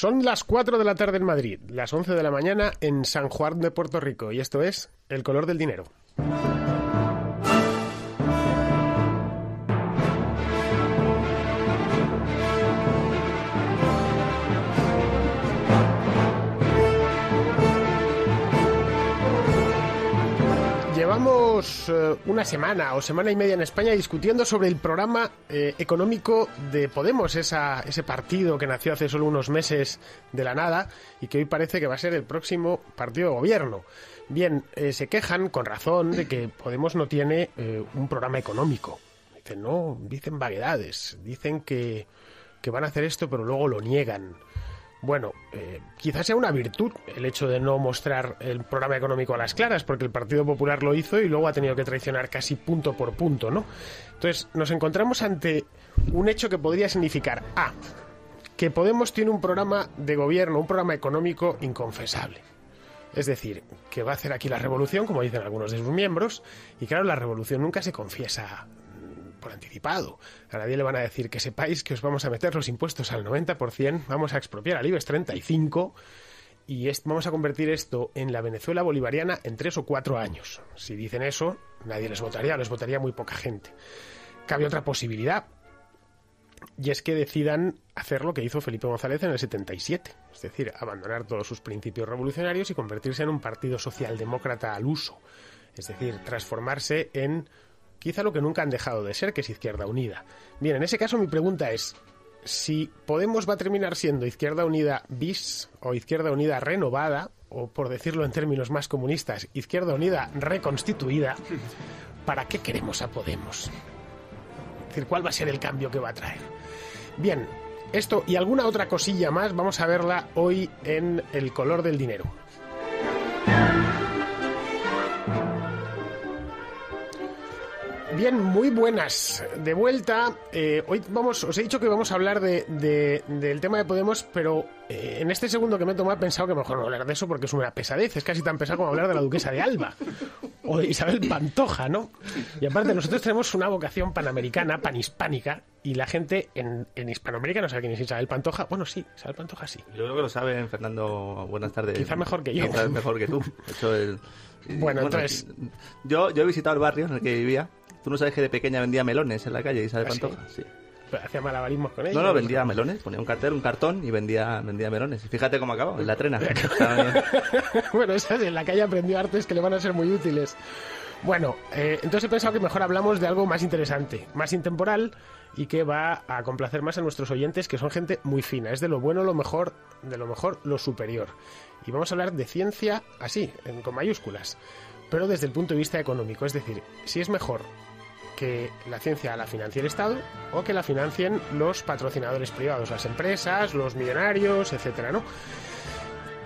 Son las 4 de la tarde en Madrid, las 11 de la mañana en San Juan de Puerto Rico y esto es El color del dinero. Llevamos eh, una semana o semana y media en España discutiendo sobre el programa eh, económico de Podemos, esa, ese partido que nació hace solo unos meses de la nada y que hoy parece que va a ser el próximo partido de gobierno. Bien, eh, se quejan con razón de que Podemos no tiene un programa económico. Dicen, no, dicen vaguedades, dicen que, que van a hacer esto pero luego lo niegan bueno, eh, quizás sea una virtud el hecho de no mostrar el programa económico a las claras, porque el Partido Popular lo hizo y luego ha tenido que traicionar casi punto por punto, ¿no? Entonces, nos encontramos ante un hecho que podría significar A, que Podemos tiene un programa de gobierno, un programa económico inconfesable. Es decir, que va a hacer aquí la revolución, como dicen algunos de sus miembros, y claro, la revolución nunca se confiesa por anticipado. A nadie le van a decir que sepáis que os vamos a meter los impuestos al 90%, vamos a expropiar al IBEX 35 y vamos a convertir esto en la Venezuela bolivariana en tres o cuatro años. Si dicen eso, nadie les votaría, les votaría muy poca gente. Cabe otra posibilidad, y es que decidan hacer lo que hizo Felipe González en el 77, es decir, abandonar todos sus principios revolucionarios y convertirse en un partido socialdemócrata al uso, es decir, transformarse en quizá lo que nunca han dejado de ser, que es Izquierda Unida. Bien, en ese caso mi pregunta es, si Podemos va a terminar siendo Izquierda Unida bis o Izquierda Unida renovada, o por decirlo en términos más comunistas, Izquierda Unida reconstituida, ¿para qué queremos a Podemos? Es decir, ¿cuál va a ser el cambio que va a traer? Bien, esto y alguna otra cosilla más vamos a verla hoy en El color del dinero. Bien, muy buenas. De vuelta, eh, hoy vamos, os he dicho que vamos a hablar de, del tema de Podemos, pero eh, en este segundo que me he tomado he pensado que mejor no hablar de eso porque es una pesadez, es casi tan pesado como hablar de la duquesa de Alba o de Isabel Pantoja, ¿no? Y aparte, nosotros tenemos una vocación panamericana, panhispánica, y la gente en, en Hispanoamérica no sabe quién es Isabel Pantoja. Bueno, sí, Isabel Pantoja sí. Yo creo que lo saben, Fernando, buenas tardes. Quizá mejor que yo. Quizá mejor que tú. bueno, bueno, entonces... Yo, yo he visitado el barrio en el que vivía Tú no sabes que de pequeña vendía melones en la calle, Isabel ¿Ah, Pantoja. Sí. hacía malabarismos con ellos. No, no, vendía melones. Ponía un cartel, un cartón y vendía, vendía melones. Fíjate cómo acabó, en la trena. bueno, esas en la calle aprendió artes que le van a ser muy útiles. Bueno, eh, entonces he pensado que mejor hablamos de algo más interesante, más intemporal y que va a complacer más a nuestros oyentes, que son gente muy fina. Es de lo bueno lo mejor, de lo mejor lo superior. Y vamos a hablar de ciencia así, con mayúsculas, pero desde el punto de vista económico. Es decir, si es mejor que la ciencia la financie el Estado o que la financien los patrocinadores privados, las empresas, los millonarios, etcétera, ¿no?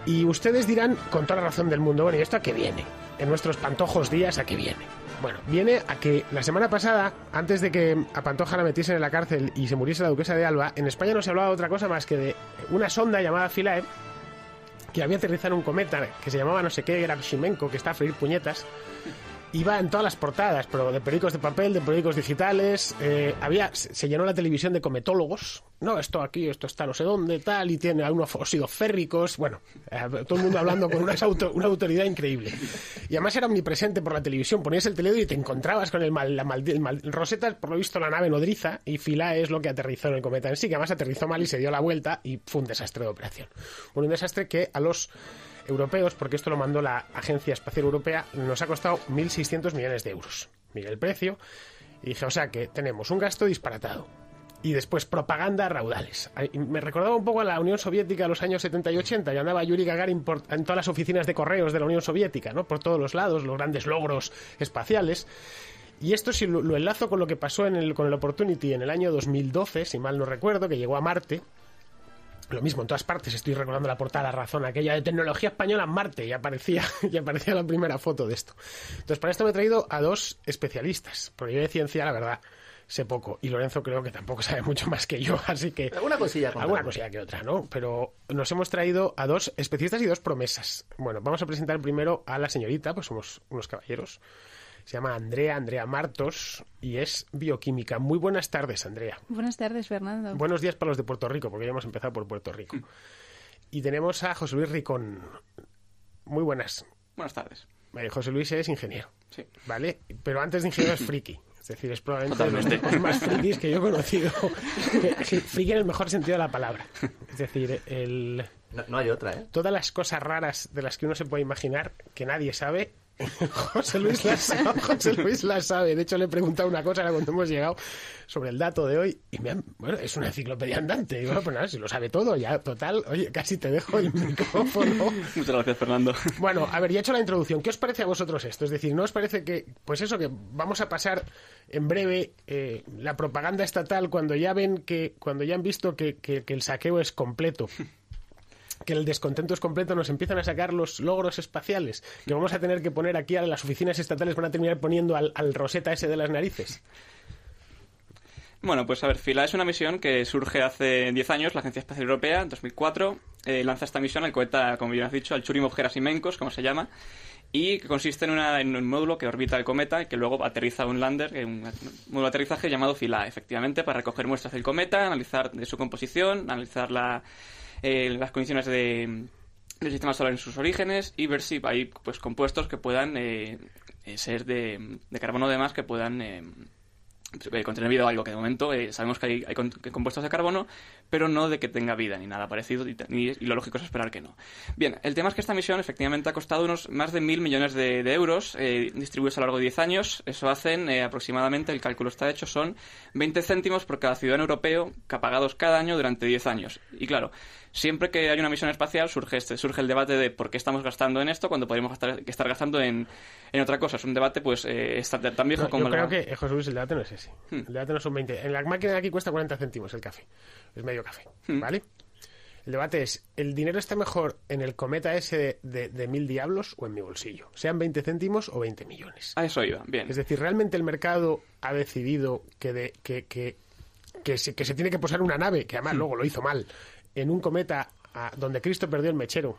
Y ustedes dirán, con toda la razón del mundo, bueno, ¿y esto a qué viene? En nuestros pantojos días, ¿a qué viene? Bueno, viene a que la semana pasada, antes de que a Pantoja la metiesen en la cárcel y se muriese la duquesa de Alba, en España no se hablaba de otra cosa más que de una sonda llamada Philae, que había aterrizado en un cometa que se llamaba no sé qué, era que está a freír puñetas, iba en todas las portadas, pero de periódicos de papel, de periódicos digitales. Eh, había, se llenó la televisión de cometólogos. No, esto aquí, esto está no sé dónde, tal, y tiene algunos sido férricos. Bueno, eh, todo el mundo hablando con una, autoridad increíble. Y además era omnipresente por la televisión. Ponías el teléfono y te encontrabas con el mal, la Rosetta por lo visto la nave nodriza y Fila es lo que aterrizó en el cometa en sí, que además aterrizó mal y se dio la vuelta y fue un desastre de operación. un desastre que a los europeos, porque esto lo mandó la Agencia Espacial Europea, nos ha costado 1.600 millones de euros. Mira el precio. Y dije, o sea que tenemos un gasto disparatado. Y después propaganda raudales. Me recordaba un poco a la Unión Soviética de los años 70 y 80. ya andaba Yuri Gagarin en todas las oficinas de correos de la Unión Soviética, ¿no? Por todos los lados, los grandes logros espaciales. Y esto si lo, enlazo con lo que pasó con el Opportunity en el año 2012, si mal no recuerdo, que llegó a Marte lo mismo en todas partes. Estoy recordando la portada La Razón, aquella de tecnología española en Marte, y aparecía, y aparecía la primera foto de esto. Entonces, para esto me he traído a dos especialistas, porque yo de ciencia, la verdad, sé poco. Y Lorenzo creo que tampoco sabe mucho más que yo, así que. Alguna cosilla, Alguna cosilla que otra, ¿no? Pero nos hemos traído a dos especialistas y dos promesas. Bueno, vamos a presentar primero a la señorita, pues somos unos caballeros. Se llama Andrea, Andrea Martos y es bioquímica. Muy buenas tardes, Andrea. Buenas tardes, Fernando. Buenos días para los de Puerto Rico, porque ya hemos empezado por Puerto Rico. Mm. Y tenemos a José Luis Ricón. Muy buenas. Buenas tardes. Eh, José Luis es ingeniero. Sí. ¿Vale? Pero antes de ingeniero es friki. Es decir, es probablemente uno de los más frikis que yo he conocido. Friki en el mejor sentido de la palabra. Es decir, el... No, no, hay otra, ¿eh? Todas las cosas raras de las que uno se puede imaginar, que nadie sabe, José Luis, la sabe, José Luis la sabe. De hecho, le he preguntado una cosa cuando hemos llegado sobre el dato de hoy. Y me han, bueno, es una enciclopedia andante. Y bueno, pues nada, si lo sabe todo, ya, total. Oye, casi te dejo el micrófono. Muchas gracias, Fernando. Bueno, a ver, ya he hecho la introducción. ¿Qué os parece a vosotros esto? Es decir, ¿no os parece que, pues eso, que vamos a pasar en breve eh, la propaganda estatal cuando ya ven que, cuando ya han visto que, que el saqueo es completo? que el descontento es completo, nos empiezan a sacar los logros espaciales, que vamos a tener que poner aquí a las oficinas estatales, van a terminar poniendo al, al roseta ese de las narices. Bueno, pues a ver, Fila es una misión que surge hace 10 años, la Agencia Espacial Europea, en 2004, eh, lanza esta misión al cometa, como bien has dicho, al Churimov Gerasimenkos, como se llama, y que consiste en, un módulo que orbita el cometa y que luego aterriza un lander, un módulo de aterrizaje llamado Fila, efectivamente, para recoger muestras del cometa, analizar su composición, analizar la eh, las condiciones de, del sistema solar en sus orígenes y ver si hay pues compuestos que puedan eh, eh, ser de, de carbono además que puedan vida contener algo que de momento sabemos que hay, compuestos de carbono, pero no de que tenga vida ni nada parecido, y, lo lógico es esperar que no. Bien, el tema es que esta misión efectivamente ha costado unos más de mil millones de, euros eh, distribuidos a lo largo de 10 años. Eso hacen eh, aproximadamente, el cálculo está hecho, son 20 céntimos por cada ciudadano europeo que pagados cada año durante 10 años. Y claro, siempre que hay una misión espacial surge, este, surge el debate de por qué estamos gastando en esto cuando podríamos estar gastando en, otra cosa. Es un debate pues eh, tan viejo como yo creo que, eh, José Luis, el debate no es ese. Hmm. El debate no son 20. En la máquina de aquí cuesta 40 céntimos el café. Es Café, hmm. ¿vale? El debate es, ¿el dinero está mejor en el cometa ese de, mil diablos o en mi bolsillo? Sean 20 céntimos o 20 millones. A eso iba, bien. Es decir, ¿realmente el mercado ha decidido que, que, que, se, que se tiene que posar una nave, que además hmm. luego lo hizo mal, en un cometa a, donde Cristo perdió el mechero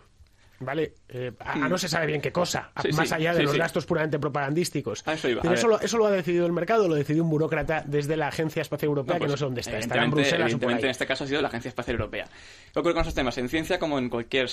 ¿vale? Eh, a, no se sabe bien qué cosa, más allá de los gastos puramente propagandísticos. eso, eso, lo, ha decidido el mercado, lo decidió un burócrata desde la Agencia Espacial Europea, que no pues, sé dónde está, está en Bruselas en este caso ha sido la Agencia Espacial Europea. ocurre con esos temas, en ciencia como en cualquier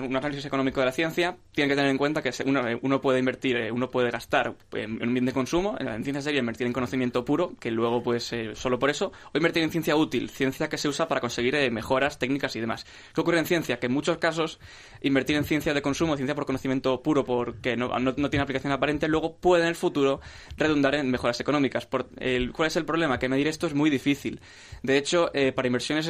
un, análisis económico de la ciencia, tiene que tener en cuenta que eh, uno, puede invertir, eh, uno puede gastar en, un bien de consumo, en la ciencia sería invertir en conocimiento puro, que luego pues ser solo por eso, o invertir en ciencia útil, ciencia que se usa para conseguir mejoras técnicas y demás. ¿Qué ocurre en ciencia? Que en muchos casos invertir en ciencia de consumo, ciencia por conocimiento puro, porque no, tiene aplicación aparente, luego puede en el futuro redundar en mejoras económicas. Por, el, ¿Cuál es el problema? Que medir esto es muy difícil. De hecho, eh, para inversiones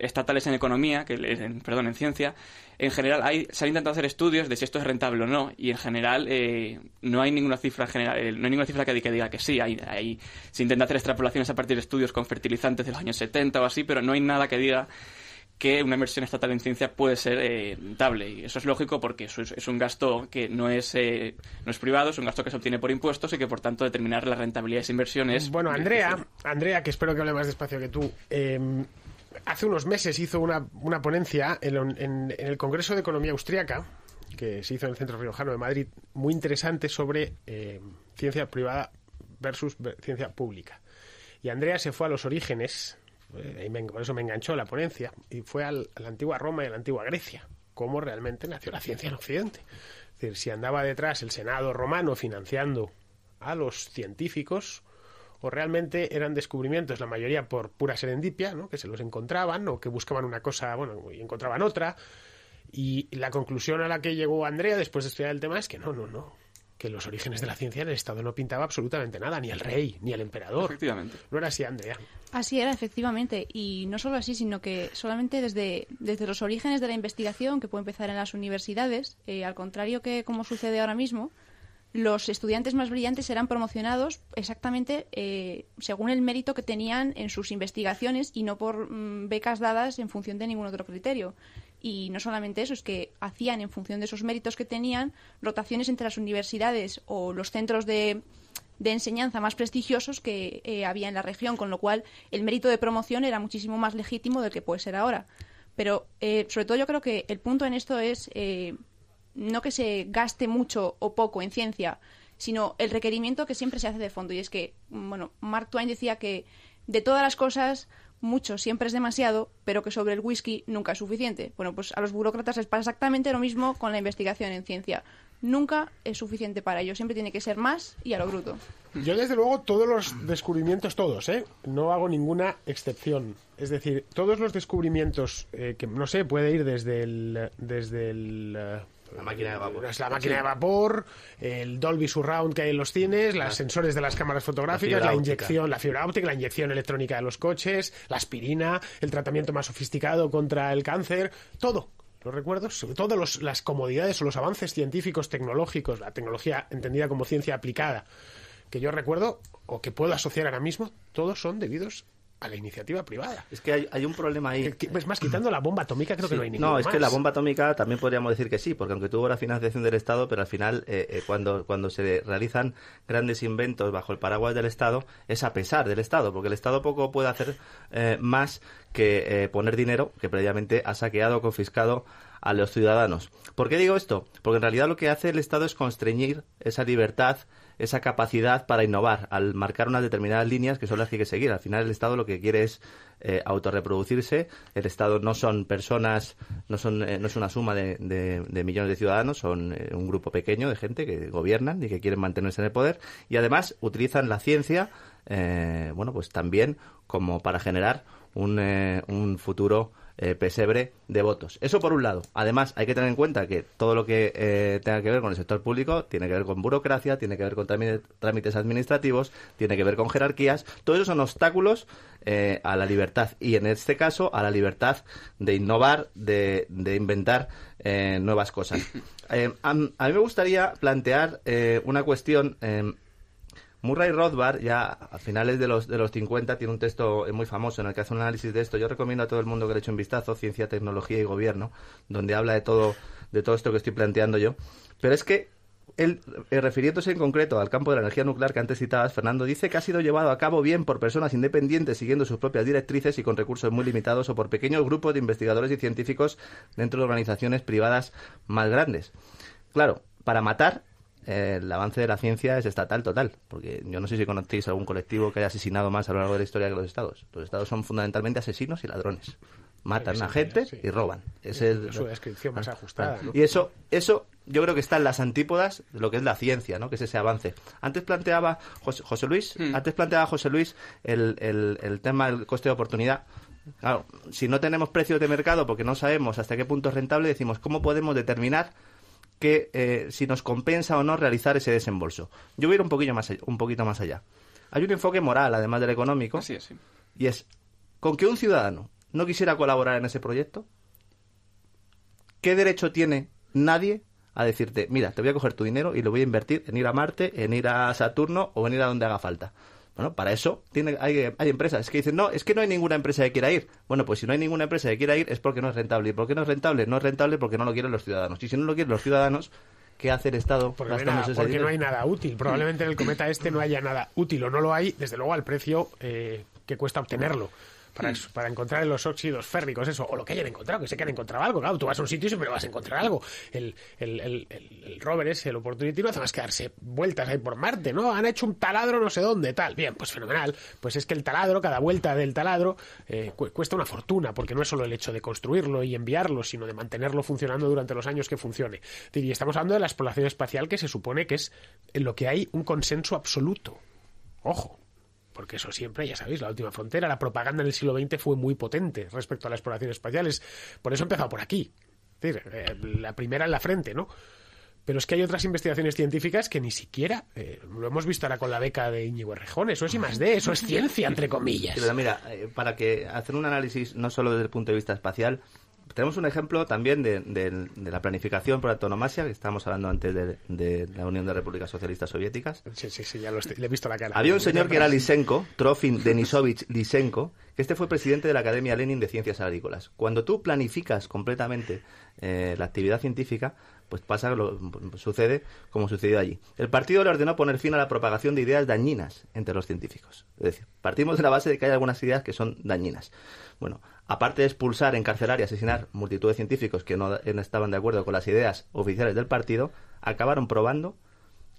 estatales en economía, que, perdón, en ciencia, en general se han intentado hacer estudios de si esto es rentable o no, y en general eh, no hay ninguna cifra general, eh, no hay ninguna cifra que, diga que sí. Hay, hay, se intenta hacer extrapolaciones a partir de estudios con fertilizantes de los años 70 o así, pero no hay nada que diga que una inversión estatal en ciencia puede ser eh, rentable. Y eso es lógico porque es, un gasto que no es, eh, no es privado, es un gasto que se obtiene por impuestos y que, por tanto, determinar la rentabilidad de esa inversión Bueno, Andrea, Andrea que espero que hable más despacio que tú, em, hace unos meses hizo una, ponencia en, el Congreso de Economía Austriaca, que se hizo en el Centro Riojano de Madrid, muy interesante sobre em, ciencia privada versus ciencia pública. Y Andrea se fue a los orígenes eh, por eso me enganchó la ponencia y fue al, a la antigua Roma y a la antigua Grecia, cómo realmente nació la ciencia en Occidente. Es decir, si andaba detrás el Senado romano financiando a los científicos, o realmente eran descubrimientos, la mayoría por pura serendipia, ¿no? que se los encontraban o que buscaban una cosa bueno, y encontraban otra. Y la conclusión a la que llegó Andrea después de estudiar el tema es que no, no, no que los orígenes de la ciencia en el Estado no pintaba absolutamente nada, ni el rey, ni el emperador. Efectivamente. No era así, Andrea. Así era, efectivamente. Y no solo así, sino que solamente desde, desde los orígenes de la investigación, que puede empezar en las universidades, eh, al contrario que como sucede ahora mismo, los estudiantes más brillantes serán promocionados exactamente eh, según el mérito que tenían en sus investigaciones y no por mm, becas dadas en función de ningún otro criterio. Y no solamente eso, es que hacían en función de esos méritos que tenían rotaciones entre las universidades o los centros de, enseñanza más prestigiosos que eh, había en la región, con lo cual el mérito de promoción era muchísimo más legítimo del que puede ser ahora. Pero eh, sobre todo yo creo que el punto en esto es eh, no que se gaste mucho o poco en ciencia, sino el requerimiento que siempre se hace de fondo. Y es que, mm, bueno, Mark Twain decía que de todas las cosas, mucho siempre es demasiado, pero que sobre el whisky nunca es suficiente. Bueno, pues a los burócratas les pasa exactamente lo mismo con la investigación en ciencia. Nunca es suficiente para ello siempre tiene que ser más y a lo bruto. Yo desde luego todos los descubrimientos, todos, ¿eh? No hago ninguna excepción. Es decir, todos los descubrimientos eh, que, no sé, puede ir desde el, desde el eh, la máquina de vapor. Es la ah, máquina de vapor, el Dolby Surround que hay en los cines, los ah. sensores de las cámaras fotográficas, la, inyección, la fibra óptica, la inyección electrónica de los coches, la aspirina, el tratamiento más sofisticado contra el cáncer, todo los recuerdos, sobre todo las comodidades o los avances científicos tecnológicos, la tecnología entendida como ciencia aplicada, que yo recuerdo o que puedo asociar ahora mismo, todos son debidos a la iniciativa privada. Es que hay, un problema ahí. Es más, quitando la bomba atómica creo que no hay No, es que la bomba atómica también podríamos decir que sí, porque aunque tuvo la financiación del Estado, pero al final eh, eh, cuando, cuando se realizan grandes inventos bajo el paraguas del Estado, es a pesar del Estado, porque el Estado poco puede hacer eh, más que poner dinero que previamente ha saqueado o confiscado a los ciudadanos. ¿Por qué digo esto? Porque en realidad lo que hace el Estado es constreñir esa libertad esa capacidad para innovar, al marcar unas determinadas líneas que son las que hay que seguir. Al final el Estado lo que quiere es eh, autorreproducirse. El Estado no son personas, no, son, eh, no es una suma de, millones de ciudadanos, son eh, un grupo pequeño de gente que gobiernan y que quieren mantenerse en el poder. Y además utilizan la ciencia, eh, bueno, pues también como para generar un, un futuro eh, pesebre de votos. Eso por un lado. Además, hay que tener en cuenta que todo lo que eh, tenga que ver con el sector público tiene que ver con burocracia, tiene que ver con trámites administrativos, tiene que ver con jerarquías. Todos esos son obstáculos eh, a la libertad y, en este caso, a la libertad de innovar, de, de inventar nuevas cosas. A, a, mí me gustaría plantear una cuestión em, Murray Rothbard, ya a finales de los, de los 50, tiene un texto eh, muy famoso en el que hace un análisis de esto. Yo recomiendo a todo el mundo que le eche un vistazo, Ciencia, Tecnología y Gobierno, donde habla de todo, de todo esto que estoy planteando yo. Pero es que él, eh, refiriéndose en concreto al campo de la energía nuclear que antes citabas, Fernando, dice que ha sido llevado a cabo bien por personas independientes siguiendo sus propias directrices y con recursos muy limitados o por pequeños grupos de investigadores y científicos dentro de organizaciones privadas más grandes. Claro, para matar eh, el avance de la ciencia es estatal total, porque yo no sé si conocéis algún colectivo que haya asesinado más a lo largo de la historia que los estados. Los estados son fundamentalmente asesinos y ladrones. Matan a gente y roban. es, su descripción más ah. ajustada. Y eso, eso yo creo que está en las antípodas de lo que es la ciencia, ¿no? que es ese avance. Antes planteaba José, Luis, mm. antes planteaba José Luis el, el tema del coste de oportunidad. Claro, si no tenemos precios de mercado porque no sabemos hasta qué punto es rentable, decimos, ¿cómo podemos determinar que eh, si nos compensa o no realizar ese desembolso. Yo voy a ir un, poquillo más un poquito más allá. Hay un enfoque moral, además del económico, y es, con que un ciudadano no quisiera colaborar en ese proyecto, ¿qué derecho tiene nadie a decirte, mira, te voy a coger tu dinero y lo voy a invertir en ir a Marte, en ir a Saturno o en ir a donde haga falta? Bueno, para eso tiene, hay, empresas que dicen, no, es que no hay ninguna empresa que quiera ir. Bueno, pues si no hay ninguna empresa que quiera ir es porque no es rentable. ¿Y por qué no es rentable? No es rentable porque no lo quieren los ciudadanos. Y si no lo quieren los ciudadanos, ¿qué hace el Estado? Porque, porque no hay nada útil. Probablemente en el cometa este no haya nada útil o no lo hay, desde luego al precio eh, que cuesta obtenerlo para, hmm. para encontrar los óxidos férricos eso, o lo que hayan encontrado, que sé que han encontrado algo, claro, tú vas a un sitio y siempre vas a encontrar algo. El, el rover es el Opportunity, no hace más que darse vueltas ahí por Marte, ¿no? Han hecho un taladro no sé dónde, tal. Bien, pues fenomenal. Pues es que el taladro, cada vuelta del taladro, eh, cuesta una fortuna, porque no es solo el hecho de construirlo y enviarlo, sino de mantenerlo funcionando durante los años que funcione. Y estamos hablando de la exploración espacial que se supone que es en lo que hay un consenso absoluto. Ojo porque eso siempre, ya sabéis, la última frontera, la propaganda en el siglo XX fue muy potente respecto a las exploraciones espaciales. Por eso he empezado por aquí. Eh, la primera en la frente, ¿no? Pero es que hay otras investigaciones científicas que ni siquiera eh, lo hemos visto ahora con la beca de Íñigo Errejón. Eso es I más de eso es ciencia, entre comillas. Pero mira, eh, para que hacer un análisis no solo desde el punto de vista espacial, tenemos un ejemplo también de, la planificación por autonomasia, que estábamos hablando antes de, la Unión de Repúblicas Socialistas Soviéticas. Sí, sí, sí, ya lo he visto la cara. Había un señor que era Lisenko, Trofin Denisovich Lisenko. que este fue presidente de la Academia Lenin de Ciencias Agrícolas. Cuando tú planificas completamente eh, la actividad científica, pues pasa, sucede como sucedió allí. El partido le ordenó poner fin a la propagación de ideas dañinas entre los científicos. Es decir, partimos de la base de que hay algunas ideas que son dañinas. Bueno, aparte de expulsar, encarcelar y asesinar multitud de científicos que no estaban de acuerdo con las ideas oficiales del partido, acabaron probando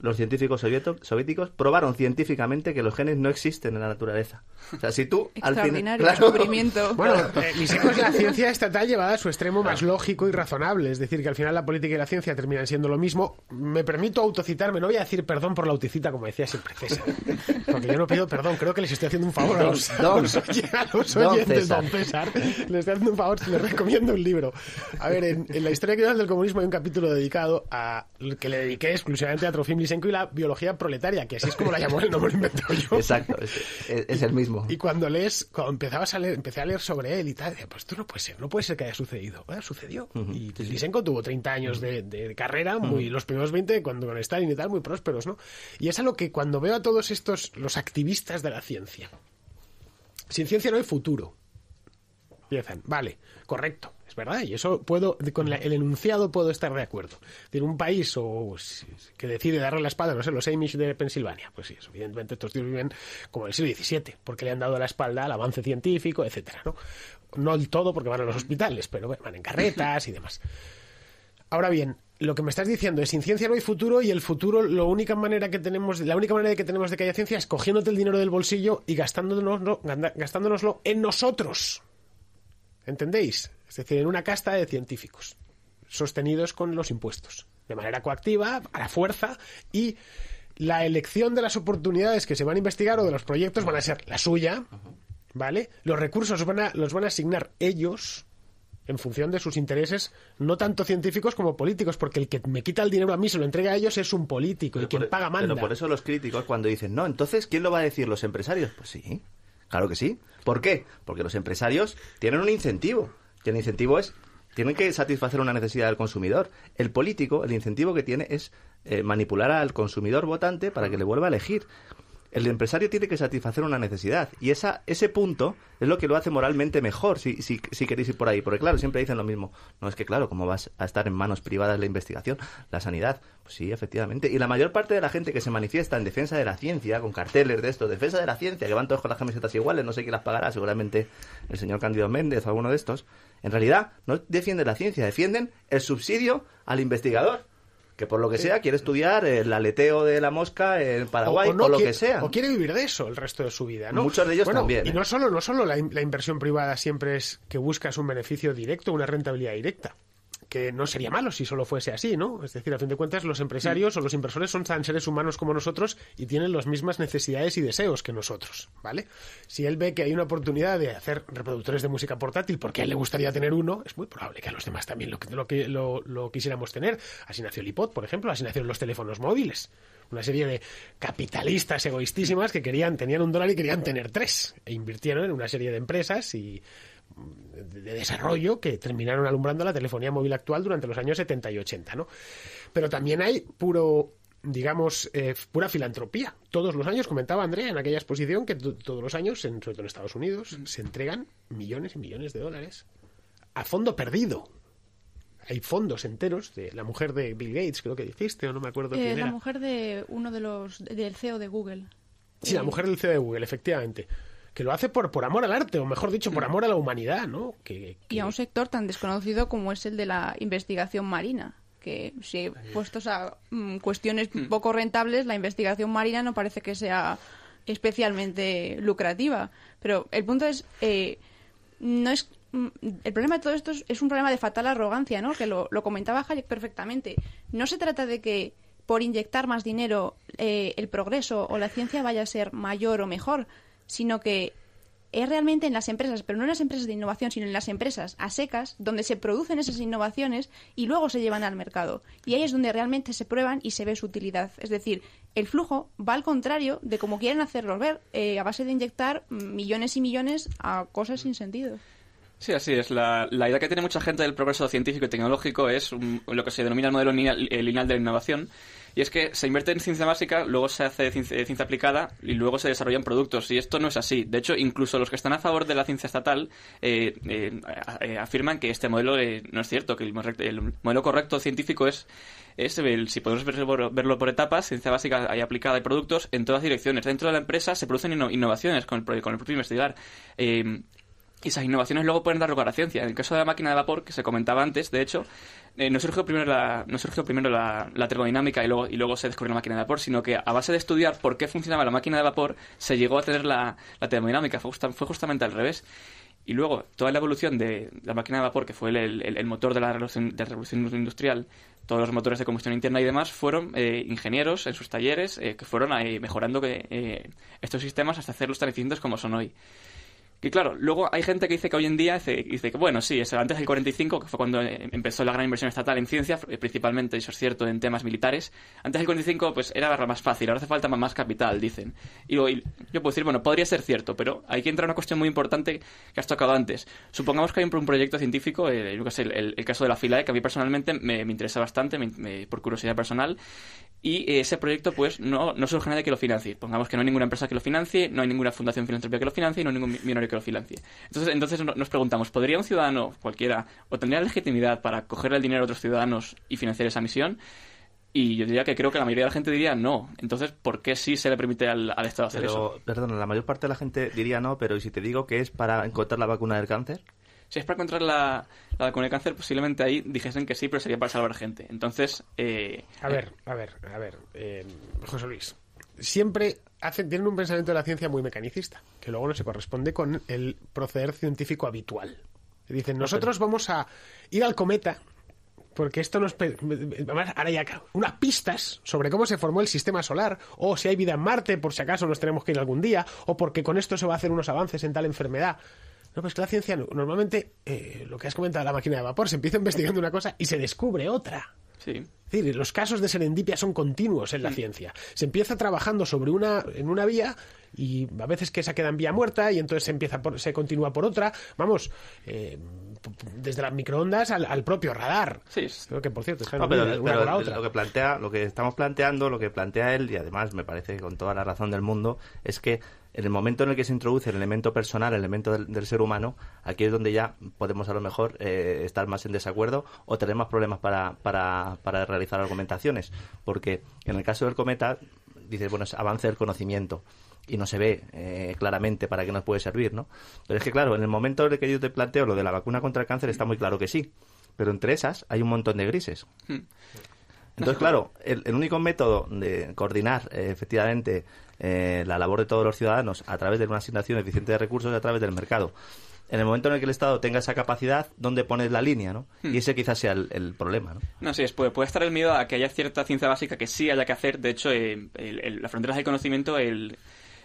los científicos soviéticos probaron científicamente que los genes no existen en la naturaleza. O sea, si tú... Extraordinario al final, descubrimiento. bueno, eh, la ciencia estatal llevada a su extremo más lógico y razonable. Es decir, que al final la política y la ciencia terminan siendo lo mismo. Me permito autocitarme, no voy a decir perdón por la autocita, como decía siempre César. Porque yo no pido perdón, creo que les estoy haciendo un favor a los, don, a los, oyentes, César. Les estoy haciendo un favor, les recomiendo un libro. A ver, en, la historia criminal del comunismo hay un capítulo dedicado a... que le dediqué exclusivamente a Trofim y la biología proletaria, que así es como la llamó el no me yo. Exacto, es, el mismo. Y cuando lees, cuando empezabas a leer, empecé a leer sobre él y tal, pues esto no puede ser, no puede ser que haya sucedido. Bueno, ah, sucedió. y Lisenko tuvo 30 años de, carrera, muy, los primeros 20 cuando con Stalin y tal, muy prósperos, ¿no? Y es a lo que cuando veo a todos estos, los activistas de la ciencia, sin ciencia no hay futuro. Empiezan, vale, correcto, verdad, y eso puedo, con el enunciado puedo estar de acuerdo. Tiene un país o, pues, que decide darle la espalda, no sé, los Amish de Pensilvania. Pues sí, evidentemente estos tíos viven como en el siglo XVII, porque le han dado la espalda al avance científico, etcétera, ¿no? No todo porque van a los hospitales, pero van en carretas y demás. Ahora bien, lo que me estás diciendo es sin ciencia no hay futuro y el futuro la única manera que tenemos la única manera que tenemos de que haya ciencia es cogiéndote el dinero del bolsillo y gastándonoslo en nosotros ¿Entendéis? Es decir, en una casta de científicos, sostenidos con los impuestos, de manera coactiva, a la fuerza, y la elección de las oportunidades que se van a investigar o de los proyectos van a ser la suya, ¿vale? Los recursos los van a, los van a asignar ellos en función de sus intereses, no tanto científicos como políticos, porque el que me quita el dinero a mí se lo entrega a ellos es un político y quien e- paga manda. Pero por eso los críticos cuando dicen, no, entonces, ¿quién lo va a decir? ¿Los empresarios? Pues sí. Claro que sí. ¿Por qué? Porque los empresarios tienen un incentivo. Y el incentivo es, tienen que satisfacer una necesidad del consumidor. El político, el incentivo que tiene es eh, manipular al consumidor votante para que le vuelva a elegir el empresario tiene que satisfacer una necesidad. Y esa, ese punto es lo que lo hace moralmente mejor, si, si, si, queréis ir por ahí. Porque claro, siempre dicen lo mismo. No es que claro, como vas a estar en manos privadas la investigación, la sanidad. Pues sí, efectivamente. Y la mayor parte de la gente que se manifiesta en defensa de la ciencia, con carteles de esto, defensa de la ciencia, que van todos con las camisetas iguales, no sé quién las pagará, seguramente el señor Cándido Méndez o alguno de estos, en realidad no defienden la ciencia, defienden el subsidio al investigador que por lo que sea quiere estudiar el aleteo de la mosca en Paraguay o, lo que sea. O quiere vivir de eso el resto de su vida, ¿no? Muchos de ellos también. Y ¿eh? no solo, no solo la, la, inversión privada siempre es que buscas un beneficio directo, una rentabilidad directa que no sería malo si solo fuese así, ¿no? Es decir, a fin de cuentas, los empresarios o los inversores son tan seres humanos como nosotros y tienen las mismas necesidades y deseos que nosotros, ¿vale? Si él ve que hay una oportunidad de hacer reproductores de música portátil porque a él le gustaría tener uno, es muy probable que a los demás también lo, lo quisiéramos tener. Así nació el iPod, por ejemplo, así nacieron los teléfonos móviles. Una serie de capitalistas egoístísimas que querían, tenían un dólar y querían tener tres. E invirtieron en una serie de empresas y de desarrollo que terminaron alumbrando la telefonía móvil actual durante los años 70 y 80, ¿no? Pero también hay puro digamos, eh, pura filantropía. Todos los años, comentaba Andrea en aquella exposición, que todos los años, en, sobre todo en Estados Unidos, mm. se entregan millones y millones de dólares a fondo perdido. Hay fondos enteros de la mujer de Bill Gates, creo que dijiste, o no me acuerdo eh, La mujer de uno de los, del CEO de Google. Sí, la eh, mujer del CEO de Google, efectivamente que lo hace por, por amor al arte, o mejor dicho, por mm. amor a la humanidad, ¿no? Y a un sector tan desconocido como es el de la investigación marina que si puestos a mm, cuestiones mm. poco rentables, la investigación marina no parece que sea especialmente lucrativa. Pero el punto es, eh, no es el problema de todo esto es, un problema de fatal arrogancia, ¿no? Que lo, lo, comentaba Hayek perfectamente. No se trata de que por inyectar más dinero eh, el progreso o la ciencia vaya a ser mayor o mejor, sino que es realmente en las empresas, pero no en las empresas de innovación, sino en las empresas a secas, donde se producen esas innovaciones y luego se llevan al mercado. Y ahí es donde realmente se prueban y se ve su utilidad. Es decir, el flujo va al contrario de como quieren hacerlo ver, eh, a base de inyectar millones y millones a cosas sin sentido. Sí, así es. La, idea que tiene mucha gente del progreso científico y tecnológico es lo que se denomina el modelo lineal de la innovación, y es que se invierte en ciencia básica, luego se hace eh, ciencia, aplicada y luego se desarrollan productos. Y esto no es así. De hecho, incluso los que están a favor de la ciencia estatal eh, eh, afirman que este modelo no es cierto, que el, modelo correcto científico es, es si podemos verlo por etapas, ciencia básica y aplicada y productos en todas direcciones. Dentro de la empresa se producen innovaciones con el, con el propio investigar y esas innovaciones luego pueden dar lugar a ciencia. En el caso de la máquina de vapor, que se comentaba antes, de hecho, eh, no surgió primero, la, no surgió primero la, termodinámica y luego, y luego se descubrió la máquina de vapor, sino que a base de estudiar por qué funcionaba la máquina de vapor, se llegó a tener la, termodinámica. Fue, fue justamente al revés. Y luego, toda la evolución de la máquina de vapor, que fue el, motor de la, revolución, de industrial, todos los motores de combustión interna y demás, fueron eh, ingenieros en sus talleres eh, que fueron mejorando estos sistemas hasta hacerlos tan eficientes como son hoy claro, luego hay gente que dice que hoy en día dice, que bueno, sí, antes del 45, que fue cuando eh, empezó la gran inversión estatal en ciencia, eh, principalmente, eso es cierto, en temas militares. Antes del 45, pues era más fácil, ahora hace falta más capital, dicen. Y, yo puedo decir, bueno, podría ser cierto, pero hay entrar en una cuestión muy importante que has tocado antes. Supongamos que hay un, proyecto científico, eh, el, caso de la FILAE, que a mí personalmente me, interesa bastante, por curiosidad personal, y ese proyecto pues no, surge nadie que lo financie. Pongamos que no hay ninguna empresa que lo financie, no hay ninguna fundación filantropía que lo financie, no hay ningún que que lo financie. Entonces, entonces nos preguntamos, ¿podría un ciudadano cualquiera obtener la legitimidad para coger el dinero de otros ciudadanos y financiar esa misión? Y yo diría que creo que la mayoría de la gente diría no. Entonces, ¿por qué sí se le permite al, Estado hacer eso? Perdona, la mayor parte de la gente diría no, pero ¿y si te digo que es para encontrar la vacuna del cáncer? Si es para encontrar la, vacuna del cáncer, posiblemente ahí dijesen que sí, pero sería para salvar gente. Entonces. Eh, a ver, a ver, a ver. Eh, José Luis, siempre tienen un pensamiento de la ciencia muy mecanicista, que luego no se corresponde con el proceder científico habitual. Dicen, nosotros vamos a ir al cometa, porque esto nos... unas pistas sobre cómo se formó el sistema solar, o si hay vida en Marte, por si acaso nos tenemos que ir algún día, o porque con esto se va a hacer unos avances en tal enfermedad. No, pues que la ciencia, normalmente, eh, lo que has comentado, la máquina de vapor, se empieza investigando una cosa y se descubre otra. Sí. Es decir, los casos de serendipia son continuos en la ciencia. Se empieza trabajando sobre una, en una vía y a veces que esa queda en vía muerta y entonces se empieza se continúa por otra. Vamos, eh, desde las microondas al, propio radar. Sí. Creo que por cierto, no, una a la otra. lo que plantea, lo que estamos planteando, lo que plantea él y además me parece que con toda la razón del mundo es que en el momento en el que se introduce el elemento personal, el elemento del, ser humano, aquí es donde ya podemos a lo mejor eh, estar más en desacuerdo o tener más problemas para, para, para realizar argumentaciones. Porque en el caso del cometa, dices, bueno, es avance del conocimiento y no se ve eh, claramente para qué nos puede servir, ¿no? Pero es que, claro, en el momento en el que yo te planteo lo de la vacuna contra el cáncer está muy claro que sí, pero entre esas hay un montón de grises. Hmm. Entonces, claro, el, único método de coordinar eh, efectivamente eh, la labor de todos los ciudadanos a través de una asignación eficiente de recursos y a través del mercado. En el momento en el que el Estado tenga esa capacidad, ¿dónde pones la línea? ¿no? Hmm. Y ese quizás sea el, problema. ¿no? no pues, puede, estar el miedo a que haya cierta ciencia básica que sí haya que hacer. De hecho, eh, fronteras del conocimiento, el,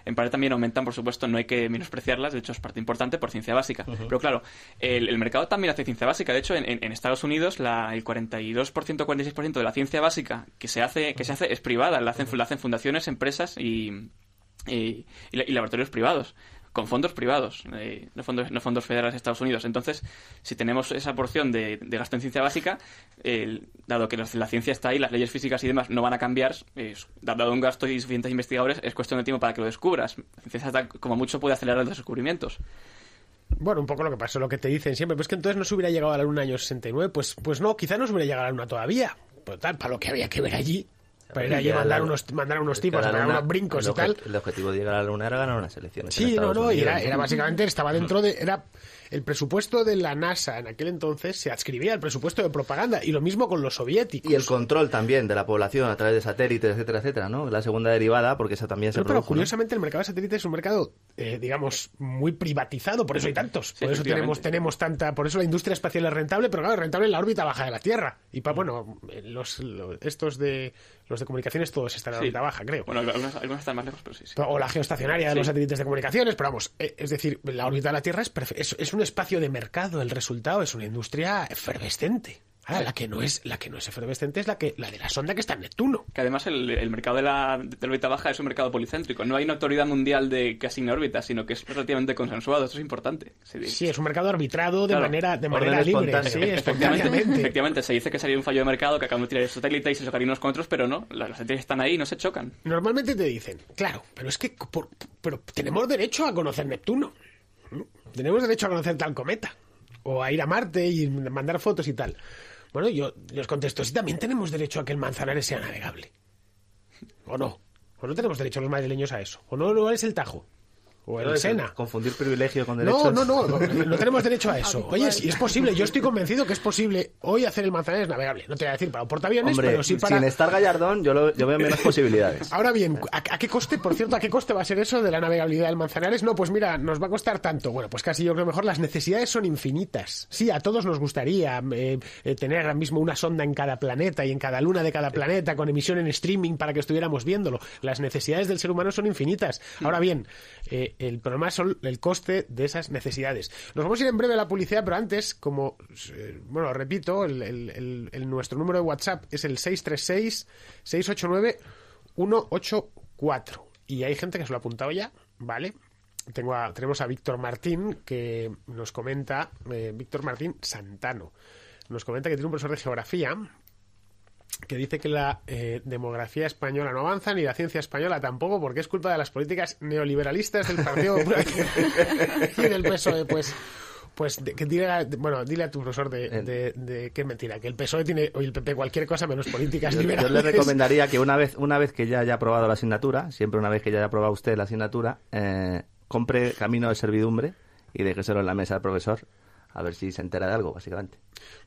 en parte también aumentan, por supuesto, no hay que menospreciarlas, de hecho es parte importante por ciencia básica. Pero claro, el, mercado también hace ciencia básica. De hecho, en, Estados Unidos la, el 42%, 46% de la ciencia básica que se hace, que se hace es privada, la hacen, fundaciones, empresas y, y, y laboratorios privados con fondos privados, eh, no, fondos, no fondos federales de Estados Unidos. Entonces, si tenemos esa porción de, gasto en ciencia básica, dado que la, ciencia está ahí, las leyes físicas y demás no van a cambiar, dado un gasto y suficientes investigadores, es cuestión de tiempo para que lo descubras. La ciencia como mucho puede acelerar los descubrimientos. Bueno, un poco lo que pasó, lo que te dicen siempre, pues que entonces no se hubiera llegado a la Luna en el año 69, pues, pues no, quizá no se hubiera llegado a la Luna todavía. Pero tal, para lo que había que ver allí, para ir a mandar unos, mandar unos tipos, a unos brincos y tal. El objetivo de llegar a la luna era ganar una selección Sí, no, no, era, básicamente, estaba dentro de el presupuesto de la NASA en aquel entonces se adscribía al presupuesto de propaganda y lo mismo con los soviéticos. Y el control también de la población a través de satélites, etcétera, etcétera, ¿no? La segunda derivada, porque esa también se produjo, pero curiosamente el mercado de satélites es un mercado, eh, digamos, muy privatizado, por eso hay tantos. por eso tenemos, tenemos tanta. Por eso la industria espacial es rentable, pero claro, es rentable en la órbita baja de la Tierra. Y para, mm. bueno, eh, los, estos de. Los de comunicaciones todos están en la órbita baja, creo. Bueno, algunos, están más lejos, pero sí. O la geoestacionaria de los satélites de comunicaciones, pero vamos, eh, es decir, la órbita de la Tierra es, es, un espacio de mercado, el resultado es una industria efervescente. Ah, la que no es la que no es efervescente es la que la de la sonda que está en Neptuno. Que además el, mercado de la, órbita baja es un mercado policéntrico. No hay una autoridad mundial de que asigne órbita, sino que es relativamente consensuado. Eso es importante. Sí, es un mercado arbitrado de manera de manera libre. efectivamente, se dice que sería un fallo de mercado que acaban de tirar el satélite y se chocarían unos con otros, pero no. Las, satélites están ahí y no se chocan. Normalmente te dicen, claro, pero es que pero tenemos derecho a conocer Neptuno tenemos derecho a conocer tal cometa, o a ir a Marte y mandar fotos y tal. Bueno, yo les contesto, si ¿sí también tenemos derecho a que el Manzanares sea navegable. ¿O no? ¿O no tenemos derecho los madrileños a eso? ¿O no lo es el Tajo? O el Sena. Confundir privilegio con derechos. No, no, no, no, tenemos derecho a eso. Oye, si es posible, yo estoy convencido que es posible hoy hacer el Manzanares navegable. No te voy a decir para un portaaviones, pero sí para... sin estar Gallardón yo, lo, yo veo menos posibilidades. Ahora bien, ¿a, qué coste, por cierto, a qué coste va a ser eso de la navegabilidad del Manzanares? No, pues mira, nos va a costar tanto. Bueno, pues casi yo creo mejor las necesidades son infinitas. Sí, a todos nos gustaría eh, eh, tener ahora mismo una sonda en cada planeta y en cada luna de cada planeta con emisión en streaming para que estuviéramos viéndolo. Las necesidades del ser humano son infinitas. Ahora bien, eh, el problema es el coste de esas necesidades. Nos vamos a ir en breve a la publicidad, pero antes, como, eh, bueno, repito, el, nuestro número de WhatsApp es el 636-689-184. Y hay gente que se lo ha apuntado ya, ¿vale? Tengo tenemos a Víctor Martín que nos comenta, eh, Víctor Martín Santano, nos comenta que tiene un profesor de geografía que dice que la eh, demografía española no avanza ni la ciencia española tampoco porque es culpa de las políticas neoliberalistas del Partido y del PSOE. Pues, pues bueno, dile a tu profesor de, de, que mentira, que el PSOE tiene, o el PP, cualquier cosa menos políticas liberales. Yo le recomendaría que una vez, una vez que ya haya aprobado la asignatura, siempre una vez que ya haya aprobado usted la asignatura, eh, compre Camino de Servidumbre y déjeselo en la mesa al profesor a ver si se entera de algo, básicamente.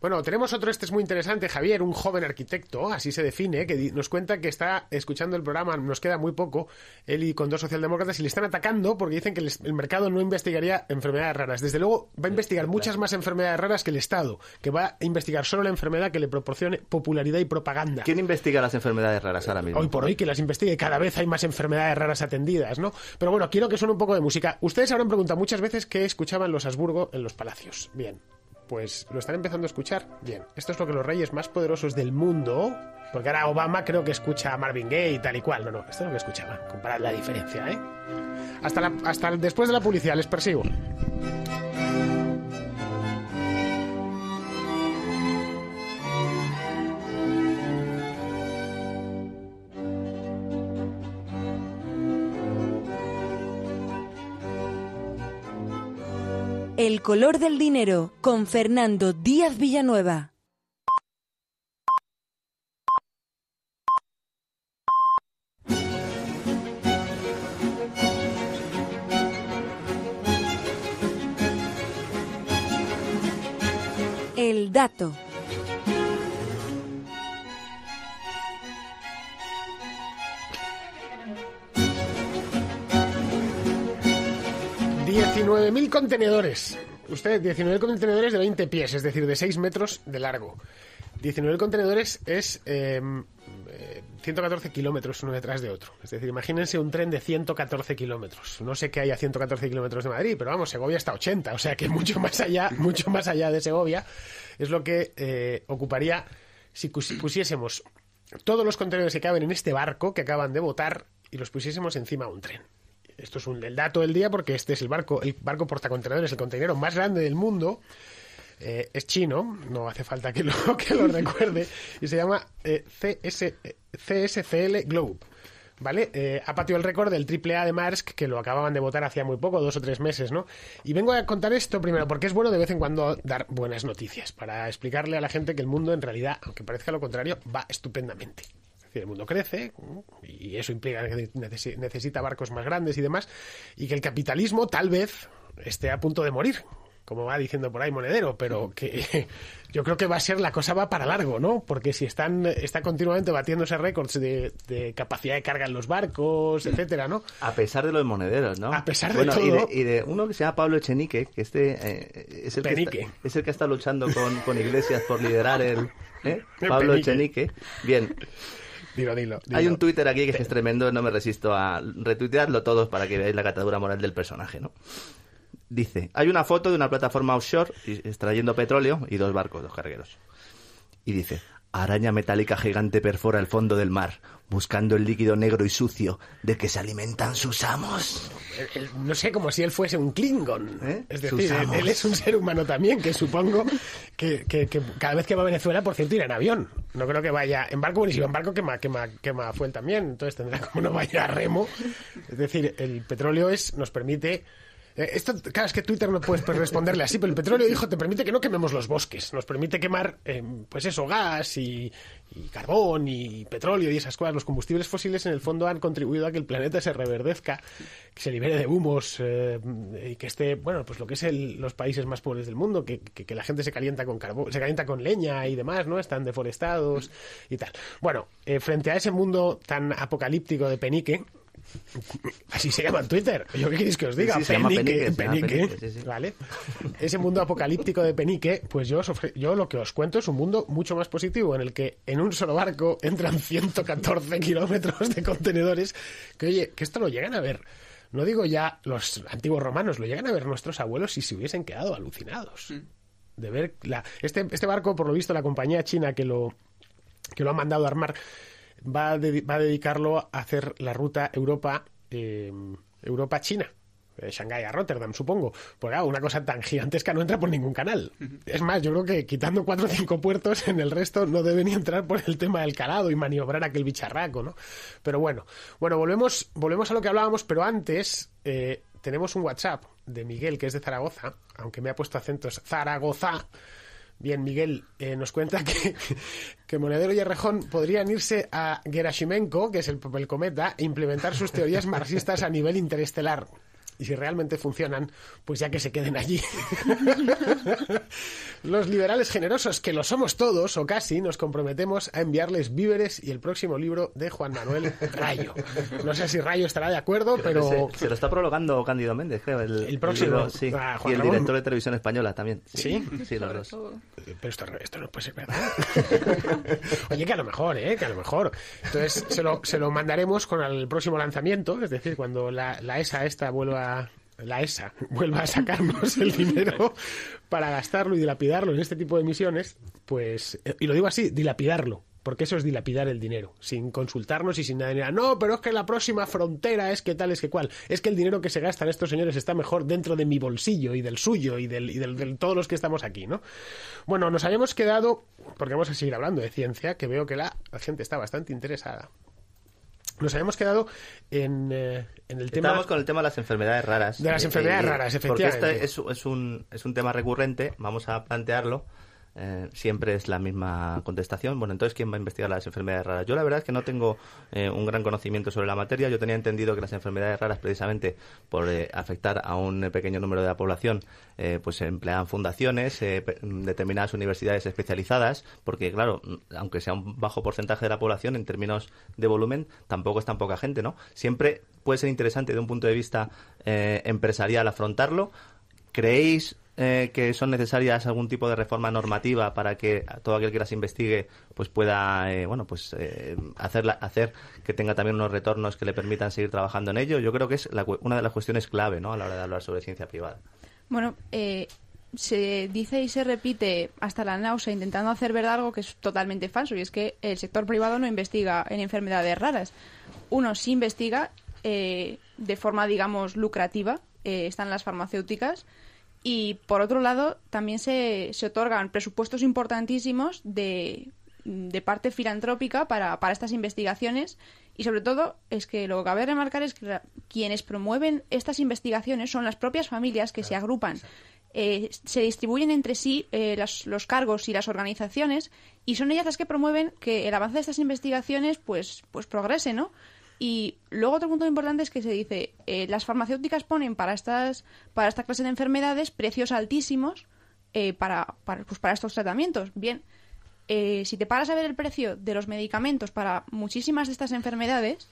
Bueno, tenemos otro, este es muy interesante, Javier, un joven arquitecto, así se define, que nos cuenta que está escuchando el programa, nos queda muy poco, él y con dos socialdemócratas, y le están atacando porque dicen que el mercado no investigaría enfermedades raras. Desde luego, va a investigar muchas más enfermedades raras que el Estado, que va a investigar solo la enfermedad que le proporcione popularidad y propaganda. ¿Quién investiga las enfermedades raras ahora mismo? Hoy por hoy que las investigue, cada vez hay más enfermedades raras atendidas, ¿no? Pero bueno, quiero que suene un poco de música. Ustedes habrán preguntado muchas veces qué escuchaban los Habsburgo en los palacios. Bien, pues lo están empezando a escuchar. Bien, esto es lo que los reyes más poderosos del mundo, porque ahora Obama creo que escucha a Marvin Gaye y tal y cual. No, no, esto es lo que escuchaba. Comparad la diferencia, ¿eh? Hasta, hasta después de la publicidad, les persigo. El color del dinero con Fernando Díaz Villanueva. El dato. 19.000 contenedores. Usted, 19 contenedores de 20 pies, es decir, de 6 metros de largo. 19 contenedores es 114 em, eh, kilómetros uno detrás de otro. Es decir, imagínense un tren de 114 kilómetros. No sé qué hay a 114 kilómetros de Madrid, pero vamos, Segovia está a 80, o sea que mucho más allá, mucho más allá de Segovia es lo que eh, ocuparía si pusiésemos todos los contenedores que caben en este barco que acaban de votar y los pusiésemos encima a un tren esto es un, el dato del día porque este es el barco, el barco portacontenedores, el contenedor más grande del mundo. Eh, es chino, no hace falta que lo, que lo recuerde, y se llama eh, CSCL Globe. ¿Vale? Eh, ha pateado el récord del AAA de Maersk, que lo acababan de votar hacía muy poco, dos o tres meses, ¿no? Y vengo a contar esto primero, porque es bueno de vez en cuando dar buenas noticias, para explicarle a la gente que el mundo en realidad, aunque parezca lo contrario, va estupendamente el mundo crece y eso implica que necesita barcos más grandes y demás, y que el capitalismo tal vez esté a punto de morir, como va diciendo por ahí Monedero, pero que yo creo que va a ser la cosa va para largo, ¿no? Porque si están está continuamente batiéndose récords de, de, capacidad de carga en los barcos, etcétera, ¿no? A pesar de los monederos, ¿no? A pesar de bueno, todo. Y de, uno que se llama Pablo Echenique, que este eh, es, el que está, es luchando con, Iglesias por liderar el ¿eh? Pablo Echenique. Bien, Dilo, dilo, Hay un Twitter aquí que es tremendo, no me resisto a retuitearlo todos para que veáis la catadura moral del personaje, ¿no? Dice, hay una foto de una plataforma offshore extrayendo petróleo y dos barcos, dos cargueros. Y dice, Araña metálica gigante perfora el fondo del mar, buscando el líquido negro y sucio de que se alimentan sus amos. No sé, como si él fuese un Klingon. ¿Eh? Es decir, él, es un ser humano también, que supongo que, cada vez que va a Venezuela, por cierto, irá en avión. No creo que vaya en barco, bueno, si va en barco quema, quema, quema fuel también, entonces tendrá como no vaya a remo. Es decir, el petróleo es, nos permite eh, esto, claro, es que Twitter no puedes responderle así, pero el petróleo, dijo te permite que no quememos los bosques, nos permite quemar, eh, pues eso, gas y, carbón y petróleo y esas cosas. Los combustibles fósiles, en el fondo, han contribuido a que el planeta se reverdezca, que se libere de humos eh, y que esté, bueno, pues lo que es los países más pobres del mundo, que, la gente se calienta con carbón, se calienta con leña y demás, ¿no? Están deforestados y tal. Bueno, frente a ese mundo tan apocalíptico de penique, Así se llama en Twitter. qué queréis que os diga? penique, penique, Ese mundo apocalíptico de Penique, pues yo, lo que os cuento es un mundo mucho más positivo, en el que en un solo barco entran 114 kilómetros de contenedores, que oye, que esto lo llegan a ver. No digo ya los antiguos romanos, lo llegan a ver nuestros abuelos si se hubiesen quedado alucinados. Mm. De ver este, este, barco, por lo visto, la compañía china que lo, que lo ha mandado a armar va a, va dedicarlo a hacer la ruta Europa, em, Europa-China. De eh, Shanghái a Rotterdam, supongo. Porque una cosa tan gigantesca no entra por ningún canal. Es más, yo creo que quitando cuatro o cinco puertos, en el resto no deben entrar por el tema del calado y maniobrar aquel bicharraco, ¿no? Pero bueno, bueno, volvemos, volvemos a lo que hablábamos, pero antes eh, tenemos un WhatsApp de Miguel, que es de Zaragoza, aunque me ha puesto acentos Zaragoza. Bien, Miguel, eh, nos cuenta que, Monedero y Arrejón podrían irse a Gerashimenko, que es el, papel cometa, e implementar sus teorías marxistas a nivel interestelar y si realmente funcionan, pues ya que se queden allí. los liberales generosos, que lo somos todos, o casi, nos comprometemos a enviarles víveres y el próximo libro de Juan Manuel Rayo. No sé si Rayo estará de acuerdo, pero... Se, lo está prologando Cándido Méndez, creo. El, próximo. y el director de Televisión Española también. Sí, sí, lo los eh, Pero esto, esto, no puede ser verdad. Oye, que a lo mejor, ¿eh? Que a lo mejor. Entonces, se lo, se lo mandaremos con el próximo lanzamiento, es decir, cuando la, la ESA esta vuelva la, ESA vuelva a sacarnos el dinero para gastarlo y dilapidarlo en este tipo de misiones, pues, eh, y lo digo así, dilapidarlo, porque eso es dilapidar el dinero, sin consultarnos y sin nada. No, pero es que la próxima frontera es que tal, es que cual. Es que el dinero que se gastan estos señores está mejor dentro de mi bolsillo y del suyo y, del, de todos los que estamos aquí, ¿no? Bueno, nos habíamos quedado, porque vamos a seguir hablando de ciencia, que veo que la, la gente está bastante interesada nos habíamos quedado en, eh, en el tema. Estábamos con el tema de las enfermedades raras. De las eh, enfermedades raras, efectivamente. Porque este es, un, es un tema recurrente, vamos a plantearlo. Eh, siempre es la misma contestación. Bueno, entonces, ¿quién va a investigar las enfermedades raras? Yo la verdad es que no tengo eh, un gran conocimiento sobre la materia. Yo tenía entendido que las enfermedades raras, precisamente por eh, afectar a un pequeño número de la población, pues se emplean fundaciones, determinadas universidades especializadas, porque claro, mm, aunque sea un bajo porcentaje de la población, en términos de volumen, tampoco es tan poca gente, ¿no? Siempre puede ser interesante de un punto de vista empresarial afrontarlo. ¿Creéis eh, que son necesarias algún tipo de reforma normativa para que todo aquel que las investigue pues pueda eh, bueno pues eh, hacerla, hacer que tenga también unos retornos que le permitan seguir trabajando en ello yo creo que es una de las cuestiones clave ¿no? a la hora de hablar sobre ciencia privada bueno se dice y se repite hasta la náusea intentando hacer ver algo que es totalmente falso y es que el sector privado no investiga en enfermedades raras uno sí investiga de forma digamos lucrativa están las farmacéuticas y por otro lado, también se, se otorgan presupuestos importantísimos de, de parte filantrópica para, para, estas investigaciones. Y sobre todo, es que lo que cabe remarcar es que quienes promueven estas investigaciones son las propias familias que se agrupan. Eh, se distribuyen entre sí eh, los cargos y las organizaciones y son ellas las que promueven que el avance de estas investigaciones pues, pues progrese, ¿no? Y luego otro punto importante es que se dice, eh, las farmacéuticas ponen para, estas, para esta clase de enfermedades precios altísimos eh, pues, para, estos tratamientos. Bien, eh, si te paras a ver el precio de los medicamentos para muchísimas de estas enfermedades,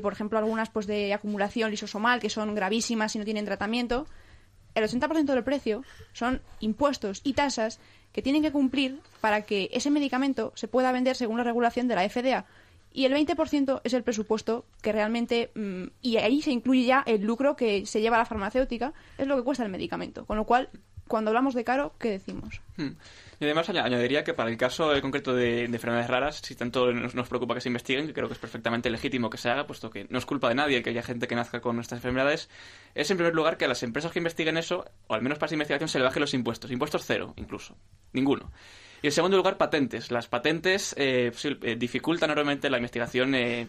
por ejemplo algunas pues de acumulación lisosomal que son gravísimas y no tienen tratamiento, el 80% del precio son impuestos y tasas que tienen que cumplir para que ese medicamento se pueda vender según la regulación de la FDA y el 20% es el presupuesto que realmente, mm, y ahí se incluye ya el lucro que se lleva la farmacéutica, es lo que cuesta el medicamento. Con lo cual, cuando hablamos de caro, ¿qué decimos? Hmm. Y además añadiría que para el caso concreto de, enfermedades raras, si tanto nos, preocupa que se investiguen, que creo que es perfectamente legítimo que se haga, puesto que no es culpa de nadie que haya gente que nazca con estas enfermedades, es en primer lugar que a las empresas que investiguen eso, o al menos para esa investigación, se le bajen los impuestos. Impuestos cero, incluso. Ninguno. Y en segundo lugar, patentes. Las patentes eh, eh, dificultan enormemente la investigación. Eh,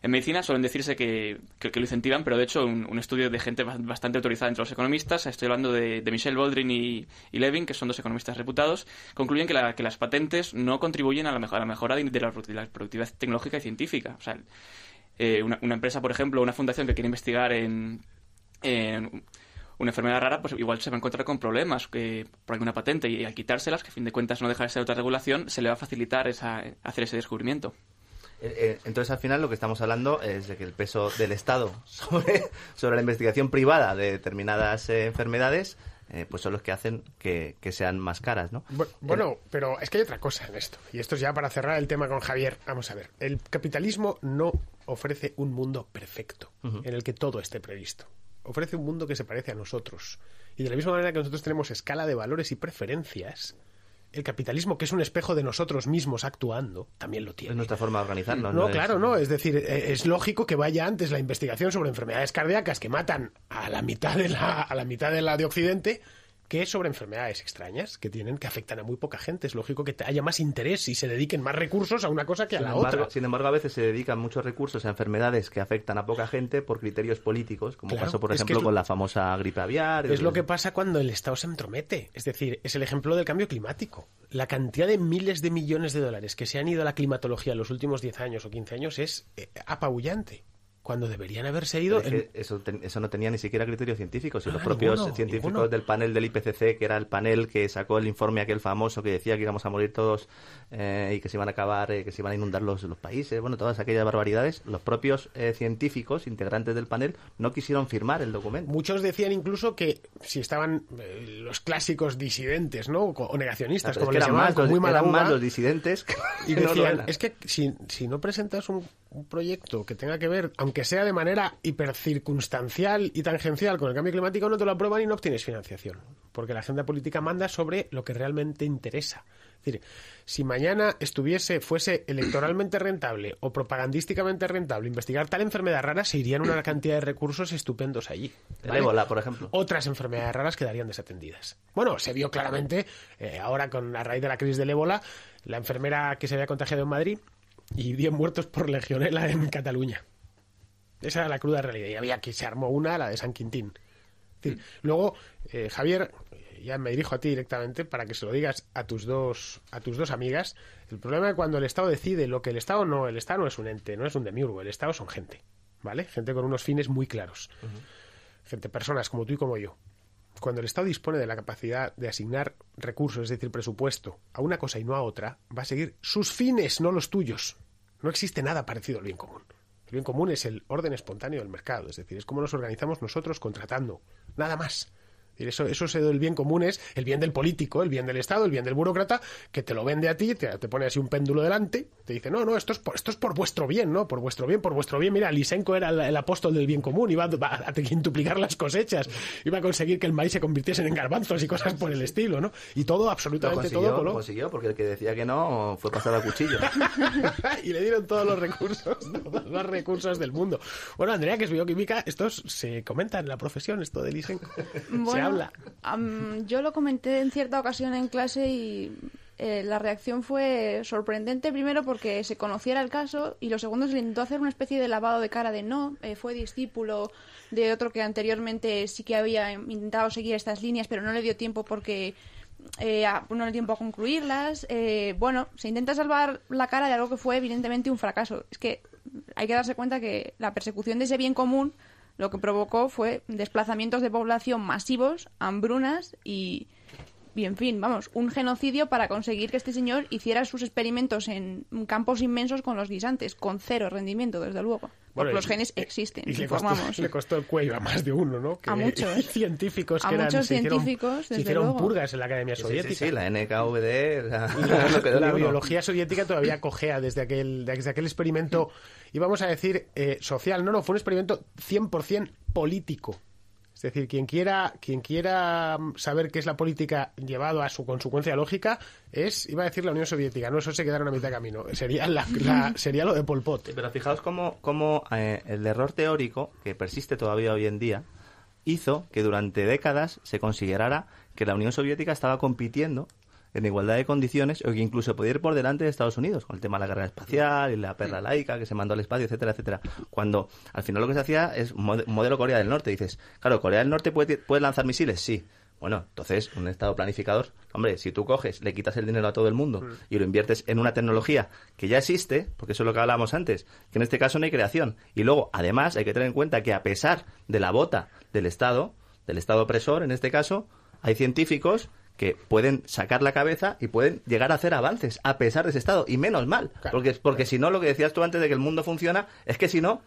en medicina suelen decirse que, lo incentivan, pero de hecho un, estudio de gente bastante autorizada entre los economistas, estoy hablando de, de Michel Boldrin y, Levin, que son dos economistas reputados, concluyen que, que las patentes no contribuyen a la, mejor, a la mejora de, la, productividad tecnológica y científica. O sea, una, empresa, por ejemplo, una fundación que quiere investigar en una enfermedad rara, pues igual se va a encontrar con problemas que, por alguna patente y, al quitárselas, que a fin de cuentas no deja de ser otra regulación, se le va a facilitar esa, hacer ese descubrimiento. Eh, eh, entonces, al final, lo que estamos hablando es de que el peso del Estado sobre, la investigación privada de determinadas eh, enfermedades pues son los que hacen que, sean más caras, ¿no? Bueno, pero es que hay otra cosa en esto. Y esto es ya para cerrar el tema con Javier. Vamos a ver. El capitalismo no ofrece un mundo perfecto en el que todo esté previsto ofrece un mundo que se parece a nosotros. Y de la misma manera que nosotros tenemos escala de valores y preferencias, el capitalismo, que es un espejo de nosotros mismos actuando, también lo tiene. Es nuestra forma de organizarnos. No, claro, no. Es decir, e-, es lógico que vaya antes la investigación sobre enfermedades cardíacas que matan a la mitad de la, a la mitad de la de Occidente que es sobre enfermedades extrañas que tienen, que afectan a muy poca gente. Es lógico que haya más interés y se dediquen más recursos a una cosa que a la otra. Sin embargo, a veces se dedican muchos recursos a enfermedades que afectan a poca gente por criterios políticos, como pasó, por ejemplo, con la famosa gripe aviar. Es lo que pasa cuando el Estado se entromete. Es decir, es el ejemplo del cambio climático. La cantidad de miles de millones de dólares que se han ido a la climatología en los últimos 10 años o 15 años es eh, apabullante cuando deberían haberse ido. eso, no tenía ni siquiera criterios científicos. Y los ah, propios científicos del panel del IPCC, que era el panel que sacó el informe aquel famoso que decía que íbamos a morir todos eh, y que se iban a acabar, eh, que se iban a inundar los, los, países, bueno, todas aquellas barbaridades, los propios eh, científicos integrantes del panel no quisieron firmar el documento. Muchos decían incluso que si estaban los clásicos disidentes, ¿no? O negacionistas, como les muy los disidentes. y decían, es que si, no presentas un, proyecto que tenga que ver, que sea de manera hipercircunstancial y tangencial con el cambio climático, no te lo aprueban y no obtienes financiación. Porque la agenda política manda sobre lo que realmente interesa. Es decir, si mañana estuviese, fuese electoralmente rentable o propagandísticamente rentable investigar tal enfermedad rara, se irían una cantidad de recursos estupendos allí. por ejemplo. Otras enfermedades raras quedarían desatendidas. Bueno, se vio claramente, eh, ahora con a raíz de la crisis del ébola, la enfermera que se había contagiado en Madrid y 10 muertos por legionela en Cataluña. Esa era la cruda realidad. Y había que se armó una, la de San Quintín. Mm. Luego, eh, Javier, eh, ya me dirijo a ti directamente para que se lo digas a tus dos, a tus dos amigas. El problema es cuando el Estado decide lo que el Estado no, el Estado no es un ente, no es un demiurgo, el Estado son gente, ¿vale? Gente con unos fines muy claros. Gente, personas como tú y como yo. Cuando el Estado dispone de la capacidad de asignar recursos, es decir, presupuesto, a una cosa y no a otra, va a seguir sus fines, no los tuyos. No existe nada parecido al bien común bien común es el orden espontáneo del mercado, es decir, es como nos organizamos nosotros contratando, nada más eso, eso es el bien común, es el bien del político, el bien del Estado, el bien del burócrata, que te lo vende a ti, te, te pone así un péndulo delante, te dice, no, no, esto es por, esto es por vuestro bien, ¿no? Por vuestro bien, por vuestro bien. Mira, Lisenko era el, apóstol del bien común, iba a, a quintuplicar las cosechas, iba a conseguir que el maíz se convirtiese en garbanzos y cosas por el estilo, ¿no? Y todo, absolutamente todo. Lo consiguió, porque el que decía que no fue pasado a cuchillo. y le dieron todos los recursos, todos los recursos del mundo. Bueno, Andrea, que es bioquímica, esto se comenta en la profesión, esto de Lisenko. Bueno, yo lo comenté en cierta ocasión en clase y eh, la reacción fue sorprendente, primero porque se conociera el caso y lo segundo se intentó hacer una especie de lavado de cara de no, eh, fue discípulo de otro que anteriormente sí que había intentado seguir estas líneas, pero no le dio tiempo porque eh, no le dio tiempo a concluirlas. bueno, se intenta salvar la cara de algo que fue evidentemente un fracaso. Es que hay que darse cuenta que la persecución de ese bien común lo que provocó fue desplazamientos de población masivos, hambrunas y y en fin, vamos, un genocidio para conseguir que este señor hiciera sus experimentos en campos inmensos con los guisantes, con cero rendimiento, desde luego. porque los genes eh, existen. Y le costó, el cuello a más de uno, ¿no? a muchos. científicos que eran, hicieron, científicos, purgas en la Academia Soviética. Sí, la NKVD. La, biología soviética todavía cojea desde aquel, desde aquel experimento, íbamos a decir, eh, social. No, no, fue un experimento 100% político es decir, quien quiera, quien quiera mm, saber qué es la política llevado a su consecuencia lógica es, iba a decir la Unión Soviética, no, eso se quedaron a mitad de camino. Sería, la, sería lo de Pol Pot. Pero fijaos cómo, eh, el error teórico, que persiste todavía hoy en día, hizo que durante décadas se considerara que la Unión Soviética estaba compitiendo en igualdad de condiciones o que incluso podía ir por delante de Estados Unidos con el tema de la guerra espacial y la perra laica que se mandó al espacio, etcétera, etcétera. Cuando al final lo que se hacía es modelo Corea del Norte. Dices, claro, Corea del Norte puede, lanzar misiles, sí. Bueno, entonces un Estado planificador, hombre, si tú coges, le quitas el dinero a todo el mundo mm. y lo inviertes en una tecnología que ya existe, porque eso es lo que hablábamos antes, que en este caso no hay creación. Y luego, además, hay que tener en cuenta que a pesar de la bota del Estado, del Estado opresor en este caso, hay científicos que pueden sacar la cabeza y pueden llegar a hacer avances a pesar de ese estado. Y menos mal, porque, porque si no, lo que decías tú antes de que el mundo funciona, es que si no,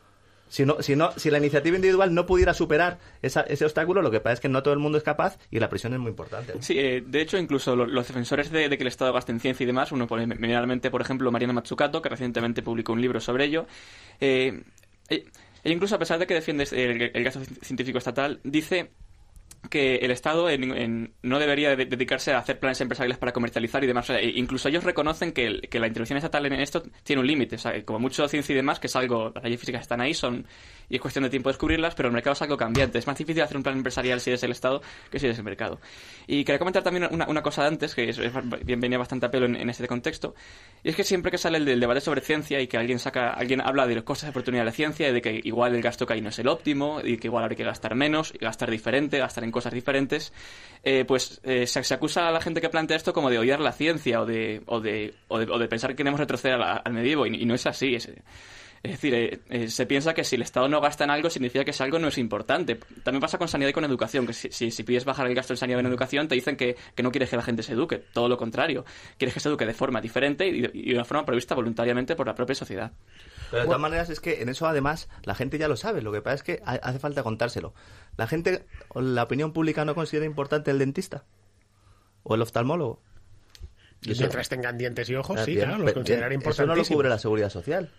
si no, si la iniciativa individual no pudiera superar ese obstáculo, lo que pasa es que no todo el mundo es capaz y la presión es muy importante. Sí, eh, de hecho, incluso los, defensores de, que el Estado gaste en ciencia y demás, uno pone generalmente, por ejemplo, Mariana Mazzucato, que recientemente publicó un libro sobre ello, eh, e, e incluso a pesar de que defiende el, el gasto científico estatal, dice que el Estado no debería dedicarse a hacer planes empresariales para comercializar y demás. E incluso ellos reconocen que, la intervención estatal en esto tiene un límite. como mucho ciencia y demás, que es algo, las leyes físicas están ahí, son y es cuestión de tiempo descubrirlas, pero el mercado es algo cambiante. Es más difícil hacer un plan empresarial si eres el Estado que si eres el mercado. Y quería comentar también una, cosa de antes, que venía bastante a pelo en, este contexto, y es que siempre que sale el, debate sobre ciencia y que alguien saca, alguien habla de los costes de oportunidad de la ciencia y de que igual el gasto que hay no es el óptimo y que igual habría que gastar menos, gastar diferente, gastar en cosas diferentes, eh, pues eh, se, acusa a la gente que plantea esto como de odiar la ciencia o de, o de, o de, pensar que queremos retroceder al medievo, y, no es así. Es, decir, eh, se piensa que si el Estado no gasta en algo, significa que es algo no es importante. También pasa con sanidad y con educación, que si, pides bajar el gasto en sanidad y en educación, te dicen que, no quieres que la gente se eduque, todo lo contrario, quieres que se eduque de forma diferente y de una forma prevista voluntariamente por la propia sociedad. Pero de todas maneras es que en eso además la gente ya lo sabe, lo que pasa es que hace falta contárselo. La gente, la opinión pública no considera importante el dentista o el oftalmólogo. Y mientras tengan dientes y ojos, sí, claro, los consideran importantes. Eso no lo cubre la seguridad social.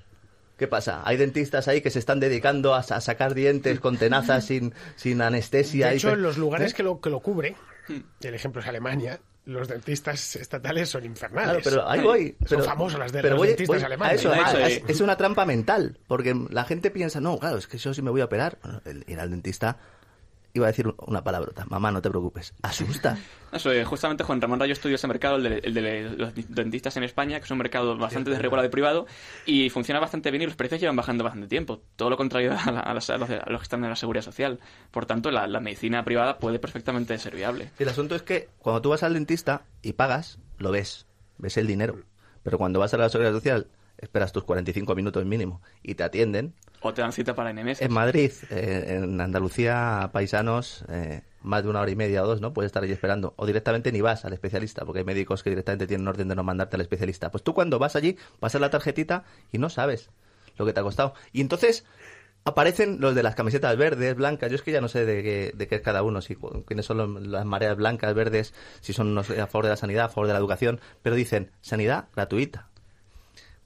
¿Qué pasa? Hay dentistas ahí que se están dedicando a, sacar dientes con tenazas sin, sin anestesia. De hecho, en los lugares ¿Eh? que, lo, que lo cubre, hmm. el ejemplo es Alemania, los dentistas estatales son infernales. Claro, pero ahí voy. Son famosos las los dentistas alemanes. Eso, es, una trampa mental, porque la gente piensa, no, claro, es que yo sí me voy a operar. Bueno, ir al dentista iba a decir una palabrota. Mamá, no te preocupes. Asusta. Eh, justamente Juan Ramón Rayo estudió ese mercado, el de, los dentistas en España, que es un mercado bastante desregulado y privado, y funciona bastante bien y los precios llevan bajando bastante tiempo. Todo lo contrario a, los, que están en la seguridad social. Por tanto, la, la medicina privada puede perfectamente ser viable. El asunto es que cuando tú vas al dentista y pagas, lo ves. Ves el dinero. Pero cuando vas a la seguridad social esperas tus 45 minutos mínimo y te atienden. O te dan cita para NMS. En Madrid, eh, en Andalucía, paisanos, eh, más de una hora y media o dos, ¿no? Puedes estar allí esperando. O directamente ni vas al especialista, porque hay médicos que directamente tienen orden de no mandarte al especialista. Pues tú cuando vas allí, pasas la tarjetita y no sabes lo que te ha costado. Y entonces aparecen los de las camisetas verdes, blancas. Yo es que ya no sé de qué, es cada uno, si, quiénes son las mareas blancas, verdes, si son a favor de la sanidad, a favor de la educación. Pero dicen, sanidad gratuita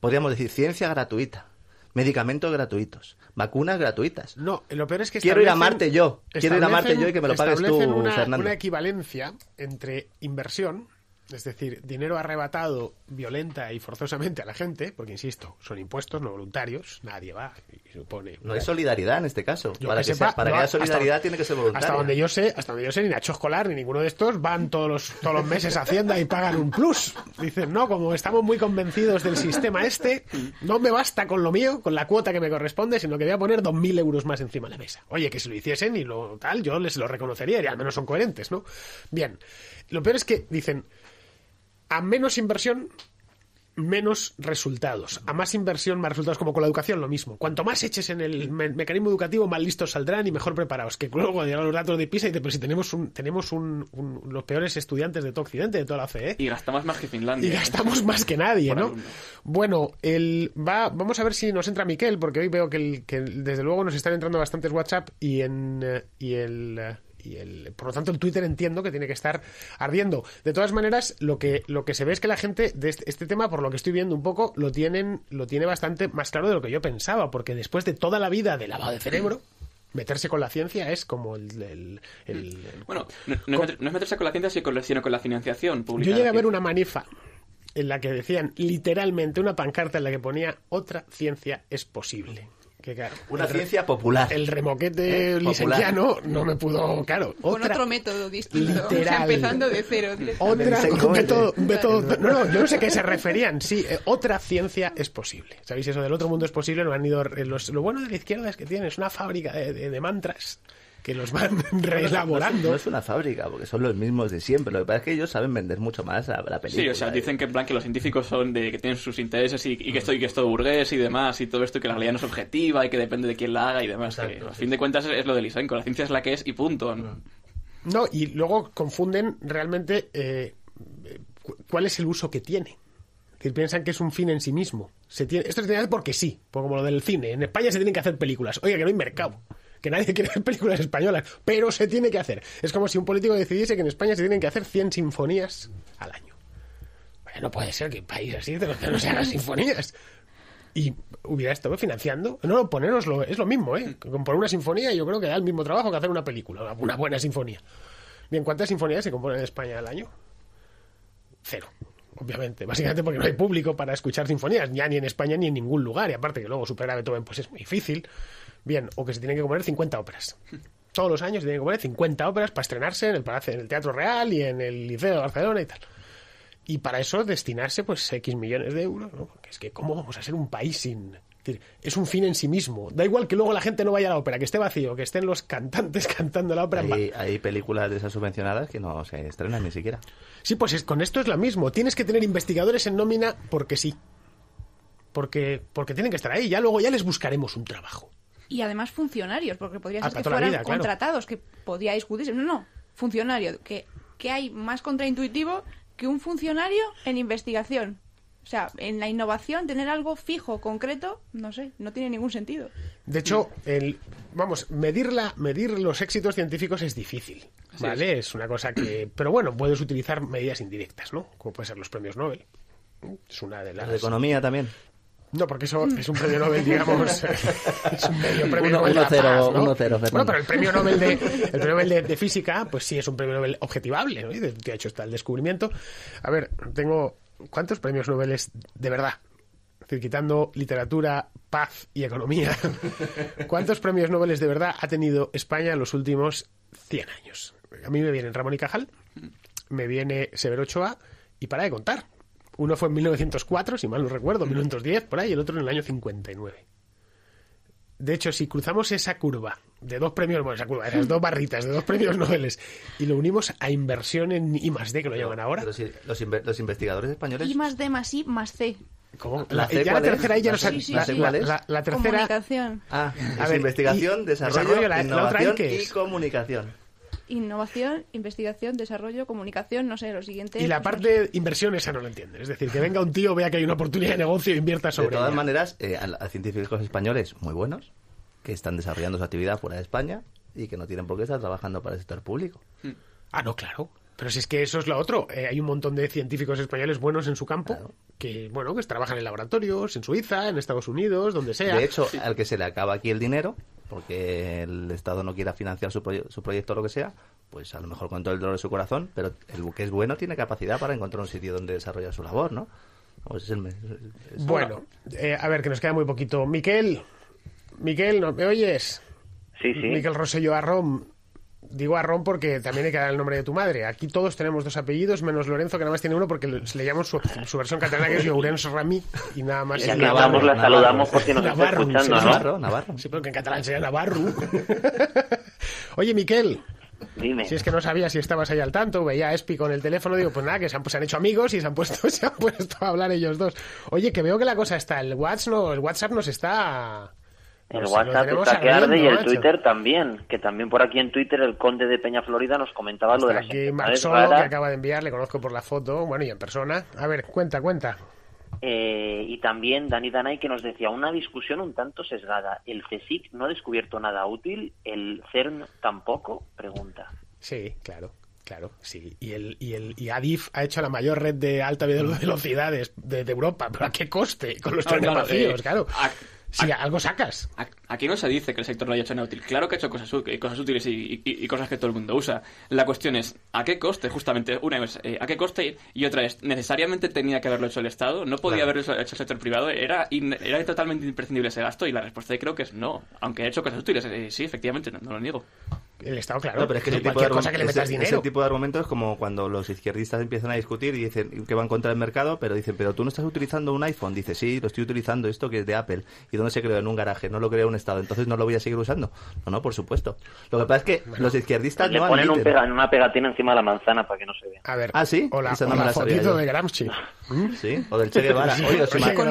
podríamos decir, ciencia gratuita, medicamentos gratuitos, vacunas gratuitas. No, lo peor es que quiero ir a Marte yo, quiero ir a Marte yo y que me lo pagues tú, una, Fernando. Una equivalencia entre inversión es decir, dinero arrebatado violenta y forzosamente a la gente, porque insisto, son impuestos no voluntarios, nadie va y supone. No hay solidaridad en este caso. para que, haya solidaridad tiene que ser voluntario. Hasta donde yo sé, hasta donde yo sé, ni Nacho Escolar ni ninguno de estos van todos los, todos los meses a Hacienda y pagan un plus. Dicen, no, como estamos muy convencidos del sistema este, no me basta con lo mío, con la cuota que me corresponde, sino que voy a poner 2.000 euros más encima de la mesa. Oye, que si lo hiciesen y lo tal, yo les lo reconocería y al menos son coherentes, ¿no? Bien. Lo peor es que dicen, a menos inversión, menos resultados. A más inversión, más resultados, como con la educación, lo mismo. Cuanto más eches en el mecanismo educativo, más listos saldrán y mejor preparados. Que luego llegan los datos de PISA y te, pero si tenemos, un, tenemos los peores estudiantes de todo Occidente, de toda la CE. Y gastamos más que Finlandia. Y ¿eh? gastamos más que nadie, ¿no? Bueno, el, va, vamos a ver si nos entra Miquel, porque hoy veo que, desde luego nos están entrando bastantes WhatsApp y, en, eh, y el eh, y por lo tanto el Twitter entiendo que tiene que estar ardiendo. De todas maneras, lo que, lo que se ve es que la gente de este, este, tema, por lo que estoy viendo un poco, lo tienen, lo tiene bastante más claro de lo que yo pensaba, porque después de toda la vida de lavado de cerebro, meterse con la ciencia es como el... bueno, no, no, es meterse con la ciencia, sino con la financiación pública. Yo llegué a ver una manifa en la que decían literalmente una pancarta en la que ponía otra ciencia es posible una ciencia popular. El remoquete eh, no me pudo, claro. Con otro método distinto. empezando de cero. Otra, método, no, no, yo no sé qué se referían. Sí, eh, otra ciencia es posible. ¿Sabéis eso del otro mundo es posible? han ido, eh, lo bueno de la izquierda es que tienes una fábrica de mantras que los van reelaborando. No, es una fábrica, porque son los mismos de siempre. Lo que pasa es que ellos saben vender mucho más la, la película. Sí, o sea, dicen eh. que en plan que los científicos son de que tienen sus intereses y, que esto y que esto burgués y demás y todo esto que la realidad no es objetiva y que depende de quién la haga y demás. a fin de cuentas es, lo del isenco la ciencia es la que es y punto. Mm. No, y luego confunden realmente eh, cuál es el uso que tiene. Que piensan que es un fin en sí mismo. esto se tiene que hacer porque sí, como lo del cine. En España se tienen que hacer películas. Oiga, que no hay mercado que nadie quiere hacer películas españolas, pero se tiene que hacer. Es como si un político decidiese que en España se tienen que hacer 100 sinfonías al año. no puede ser que un país así de los no se hagan sinfonías. Y hubiera estado financiando. No, poneroslo, es lo mismo, ¿eh? Componer una sinfonía yo creo que da el mismo trabajo que hacer una película, una buena sinfonía. Bien, ¿cuántas sinfonías se componen en España al año? Cero obviamente, básicamente porque no hay público para escuchar sinfonías, ya ni en España ni en ningún lugar, y aparte que luego superar a Beethoven pues es muy difícil. Bien, o que se tienen que componer 50 óperas. Todos los años se tienen que componer 50 óperas para estrenarse en el Palacio, en el Teatro Real y en el Liceo de Barcelona y tal. Y para eso destinarse pues X millones de euros, ¿no? Porque es que ¿cómo vamos a ser un país sin...? Es, un fin en sí mismo. Da igual que luego la gente no vaya a la ópera, que esté vacío, que estén los cantantes cantando la ópera. Hay, hay películas de esas subvencionadas que no se estrenan ni siquiera. Sí, pues con esto es lo mismo. Tienes que tener investigadores en nómina porque sí. Porque, porque tienen que estar ahí. Ya luego ya les buscaremos un trabajo y además funcionarios, porque podría ah, ser que fueran contratados, que podía discutirse. No, no, funcionario, que, que hay más contraintuitivo que un funcionario en investigación. O sea, en la innovación, tener algo fijo, concreto, no sé, no tiene ningún sentido. De hecho, el, vamos, medir, medir los éxitos científicos es difícil, ¿vale? Es. una cosa que... Pero bueno, puedes utilizar medidas indirectas, ¿no? Como pueden ser los premios Nobel. Es una de las... La economía también. No, porque eso es un premio Nobel, digamos. es un premio premio 1-0, Bueno, pero el premio Nobel, de, el premio Nobel de, física, pues sí es un premio Nobel objetivable, ¿no? Y de, hecho está el descubrimiento. A ver, tengo. ¿Cuántos premios Nobel de verdad? Es quitando literatura, paz y economía. ¿Cuántos premios Nobel de verdad ha tenido España en los últimos 100 años? A mí me vienen Ramón y Cajal, me viene Severo Ochoa y para de contar. Uno fue en 1904, si mal no recuerdo, 1910, por ahí, y el otro en el año 59. De hecho, si cruzamos esa curva de dos premios, bueno, esa curva, esas dos barritas de dos premios Nobel y lo unimos a inversión en I más D, que lo llaman ahora. Los, investigadores españoles. I más D más I más C. ¿Cómo? La, C, ya la tercera ya no sí, la, la, tercera. Comunicación. Ah, a ver, investigación, desarrollo, desarrollo innovación y comunicación innovación, investigación, desarrollo, comunicación, no sé, lo siguiente. Y la parte de inversión esa no lo entiendes. Es decir, que venga un tío, vea que hay una oportunidad de negocio e invierta sobre De todas maneras, eh, a, científicos españoles muy buenos que están desarrollando su actividad fuera de España y que no tienen por qué estar trabajando para el sector público. Hmm. Ah, no, claro. Pero si es que eso es lo otro. Eh, hay un montón de científicos españoles buenos en su campo que, bueno, que trabajan en laboratorios, en Suiza, en Estados Unidos, donde sea. De hecho, al que se le acaba aquí el dinero porque el Estado no quiera financiar su, su proyecto o lo que sea, pues a lo mejor con todo el dolor de su corazón, pero el buque es bueno tiene capacidad para encontrar un sitio donde desarrollar su labor, ¿no? Pues bueno, eh, a ver, que nos queda muy poquito. Miquel, Miquel, me oyes? Sí, sí. Miquel Rosselló Arrom, digo a Ron porque también hay que dar el nombre de tu madre. Aquí todos tenemos dos apellidos, menos Lorenzo, que nada más tiene uno porque le, le su, versión catalana, que es Lorenzo Rami. y nada más. Y la saludamos porque nos está escuchando, Navarro, Navarro. Sí, pero que en catalán llama Navarro. Oye, Miquel. Dime. Si es que no sabía si estabas ahí al tanto, veía a Espi con el teléfono, digo, pues nada, que se han, hecho amigos y se han, puesto, se han puesto a hablar ellos dos. Oye, que veo que la cosa está, el WhatsApp, no, el WhatsApp nos está el WhatsApp está que arde y el Twitter también, que también por aquí en Twitter el conde de Peña Florida nos comentaba lo de la aquí Solo, que acaba de enviar, le conozco por la foto, bueno, y en persona. A ver, cuenta, cuenta. Eh, y también Dani Danay que nos decía una discusión un tanto sesgada. ¿El CSIC no ha descubierto nada útil? ¿El CERN tampoco? Pregunta. Sí, claro. Claro, sí. Y el, y el y Adif ha hecho la mayor red de alta velocidad de, Europa, pero ¿a qué coste? Con los trenes claro, eh, vacíos, claro. Sí, algo sacas. aquí no se dice que el sector no haya hecho útil Claro que ha hecho cosas, eh, cosas útiles y, cosas que todo el mundo usa. La cuestión es, ¿a qué coste? Justamente, una es, eh, ¿a qué coste? Y otra es, ¿necesariamente tenía que haberlo hecho el Estado? ¿No podía haberlo hecho el sector privado? ¿Era, ¿Era totalmente imprescindible ese gasto? Y la respuesta creo que es no. Aunque ha hecho cosas útiles, eh, sí, efectivamente, no lo niego el Estado, claro. No, pero es que ese tipo, de cosa que le metas ese tipo de argumentos es como cuando los izquierdistas empiezan a discutir y dicen que van contra el mercado, pero dicen, pero tú no estás utilizando un iPhone. Dice, sí, lo estoy utilizando, esto que es de Apple. ¿Y dónde se creó? En un garaje, no lo creó un Estado, entonces no lo voy a seguir usando. No, no, por supuesto. Lo que pasa es que los izquierdistas le ponen una pegatina encima de la manzana para que no se vea. A ver, ¿Ah, sí? o la, fotito de Gramsci. ¿Mm? Sí, o del Che Guevara. Oye, con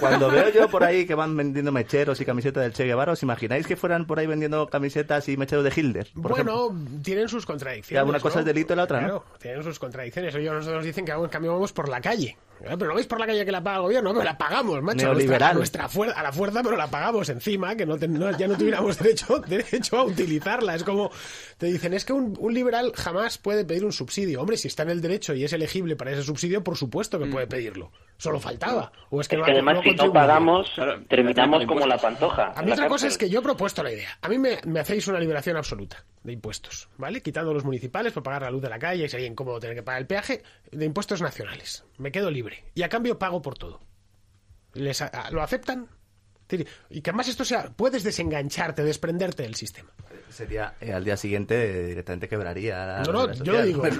cuando veo yo por ahí que van vendiendo mecheros y camisetas del Che Guevara, ¿os imagináis que fueran por ahí vendiendo camisetas me y mechero de Hildes bueno, tienen sus contradicciones. Y alguna cosa es delito y la otra, ¿no? tienen sus contradicciones. Ellos nos dicen que en cambio vamos por la calle. Pero no veis por la calle que la paga el gobierno, pero la pagamos, macho. Nuestra, fuerza a la fuerza, pero la pagamos encima, que no, ya no tuviéramos derecho, derecho a utilizarla. Es como te dicen, es que un, liberal jamás puede pedir un subsidio. Hombre, si está en el derecho y es elegible para ese subsidio, por supuesto que puede mm. pedirlo. Solo faltaba. O es que, además, si no pagamos, terminamos como la pantoja. A mí otra cosa es que yo he propuesto la idea. A mí me hacéis una liberación absoluta de impuestos, ¿vale? Quitando los municipales por pagar la luz de la calle y sería incómodo tener que pagar el peaje, de impuestos nacionales. Me quedo libre. Y a cambio pago por todo. ¿Les ¿Lo aceptan? Y que además esto sea, puedes desengancharte, desprenderte del sistema. Sería eh, al día siguiente eh, directamente quebraría. no, no, yo digo, eh,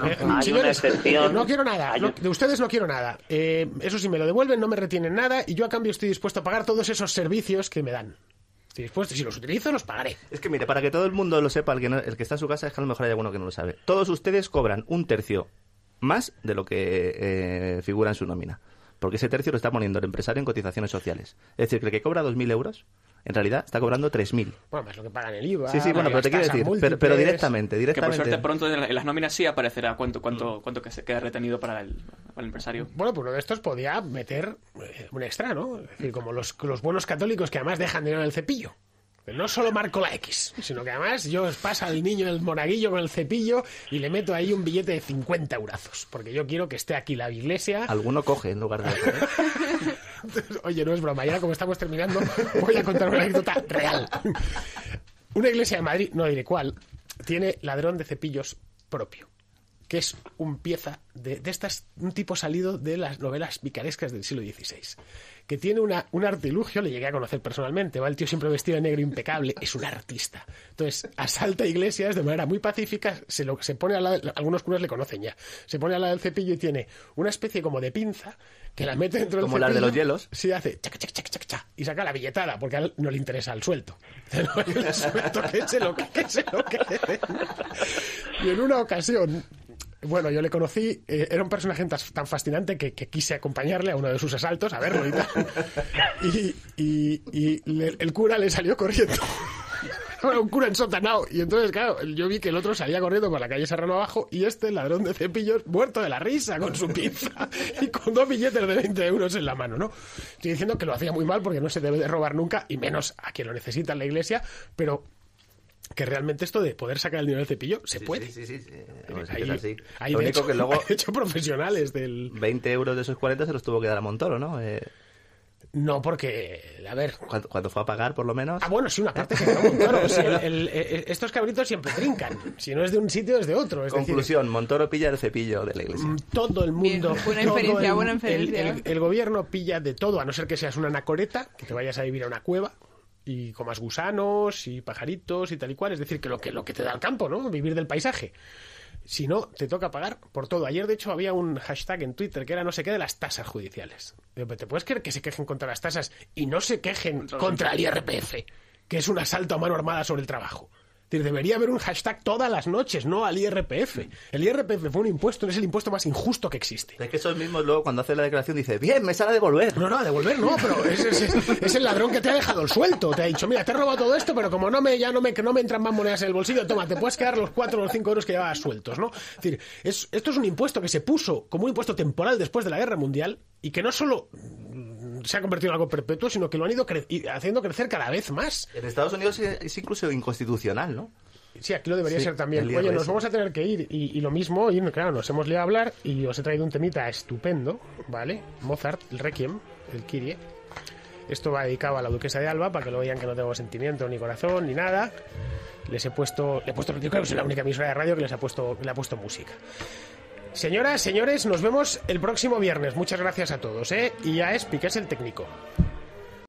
no, quiero nada, de ustedes no quiero nada. eso sí, me lo devuelven, no me retienen nada y yo a cambio estoy dispuesto a pagar todos esos servicios que me dan. Pues, si los utilizo, los pagaré. Es que mire, para que todo el mundo lo sepa, el que, el que está en su casa es que a lo mejor hay alguno que no lo sabe. Todos ustedes cobran un tercio más de lo que eh, figura en su nómina. Porque ese tercio lo está poniendo el empresario en cotizaciones sociales. Es decir, que el que cobra 2.000 euros en realidad está cobrando 3.000. Bueno, más lo que pagan el IVA. Sí, sí, bueno, pero te quiero decir, pero, directamente, directamente. Que por suerte pronto en las nóminas sí aparecerá cuánto, cuánto, cuánto que se queda retenido para el, empresario. Bueno, pues uno de estos podía meter eh, un extra, ¿no? Es decir, como los, los buenos católicos que además dejan dinero en el cepillo. No solo marco la X, sino que además yo os paso al niño del monaguillo con el cepillo y le meto ahí un billete de 50 eurazos, porque yo quiero que esté aquí la iglesia. Alguno coge en lugar de... ¿eh? Oye, no es broma. Ya como estamos terminando, voy a contar una anécdota real. Una iglesia de Madrid, no diré cuál, tiene ladrón de cepillos propio que es un pieza de, de estas, un tipo salido de las novelas picarescas del siglo XVI, que tiene una, un artilugio, le llegué a conocer personalmente, va el tío siempre vestido de negro impecable, es un artista. Entonces, asalta iglesias de manera muy pacífica, se, lo, se pone algunos curas le conocen ya, se pone al lado del cepillo y tiene una especie como de pinza que la mete dentro de los hielos. Sí, hace chac, chac, chac, y saca la billetada, porque no le interesa el suelto. Y en una ocasión, bueno, yo le conocí, eh, era un personaje tan fascinante que, quise acompañarle a uno de sus asaltos a verlo y Y, el cura le salió corriendo un cura ensotanado. Y entonces, claro, yo vi que el otro salía corriendo por la calle Serrano abajo y este, ladrón de cepillos, muerto de la risa con su pinza y con dos billetes de 20 euros en la mano, ¿no? Estoy diciendo que lo hacía muy mal porque no se debe de robar nunca y menos a quien lo necesita en la iglesia, pero que realmente esto de poder sacar el dinero del cepillo se puede. Sí, sí, sí. hay, eh, lo único que luego hecho profesionales del... 20 euros de esos 40 se los tuvo que dar a Montoro, ¿no? Eh, no, porque, a ver. Cuando, fue a pagar, por lo menos. Ah, bueno, sí, una parte que eh, estos cabritos siempre trincan. Si no es de un sitio, es de otro. Conclusión: Montoro pilla el cepillo de la iglesia. Mm, todo el mundo. Una buena buena experiencia. El, gobierno pilla de todo, a no ser que seas una anacoreta, que te vayas a vivir a una cueva y comas gusanos y pajaritos y tal y cual. Es decir, que lo que, lo que te da el campo, ¿no? Vivir del paisaje. Si no, te toca pagar por todo. Ayer, de hecho, había un hashtag en Twitter que era no se sé qué de las tasas judiciales. ¿Te puedes creer que se quejen contra las tasas y no se quejen contra el IRPF, que es un asalto a mano armada sobre el trabajo? Debería haber un hashtag todas las noches, no al IRPF. El IRPF fue un impuesto, es el impuesto más injusto que existe. Es que eso mismo luego cuando hace la declaración dice, bien, me sale a devolver. No, no, a devolver no, pero es, el ladrón que te ha dejado el suelto. Te ha dicho, mira, te he robado todo esto, pero como no me, ya no me, no me entran más monedas en el bolsillo, toma, te puedes quedar los cuatro o los 5 euros que llevabas sueltos, ¿no? Es decir, esto es un impuesto que se puso como un impuesto temporal después de la guerra mundial y que no solo se ha convertido en algo perpetuo, sino que lo han ido haciendo crecer cada vez más. En Estados Unidos es incluso inconstitucional, ¿no? Sí, aquí lo debería ser también. Oye, nos vamos a tener que ir. Y, lo mismo, y, claro, nos hemos leído a hablar y os he traído un temita estupendo, ¿vale? Mozart, el Requiem, el Kyrie. Esto va dedicado a la duquesa de Alba, para que lo vean que no tengo sentimiento, ni corazón, ni nada. Les he puesto, le he puesto, que es la única emisora de radio que les ha puesto, le ha puesto música. Señoras, señores, nos vemos el próximo viernes. Muchas gracias a todos, ¿eh? Y ya es es el técnico.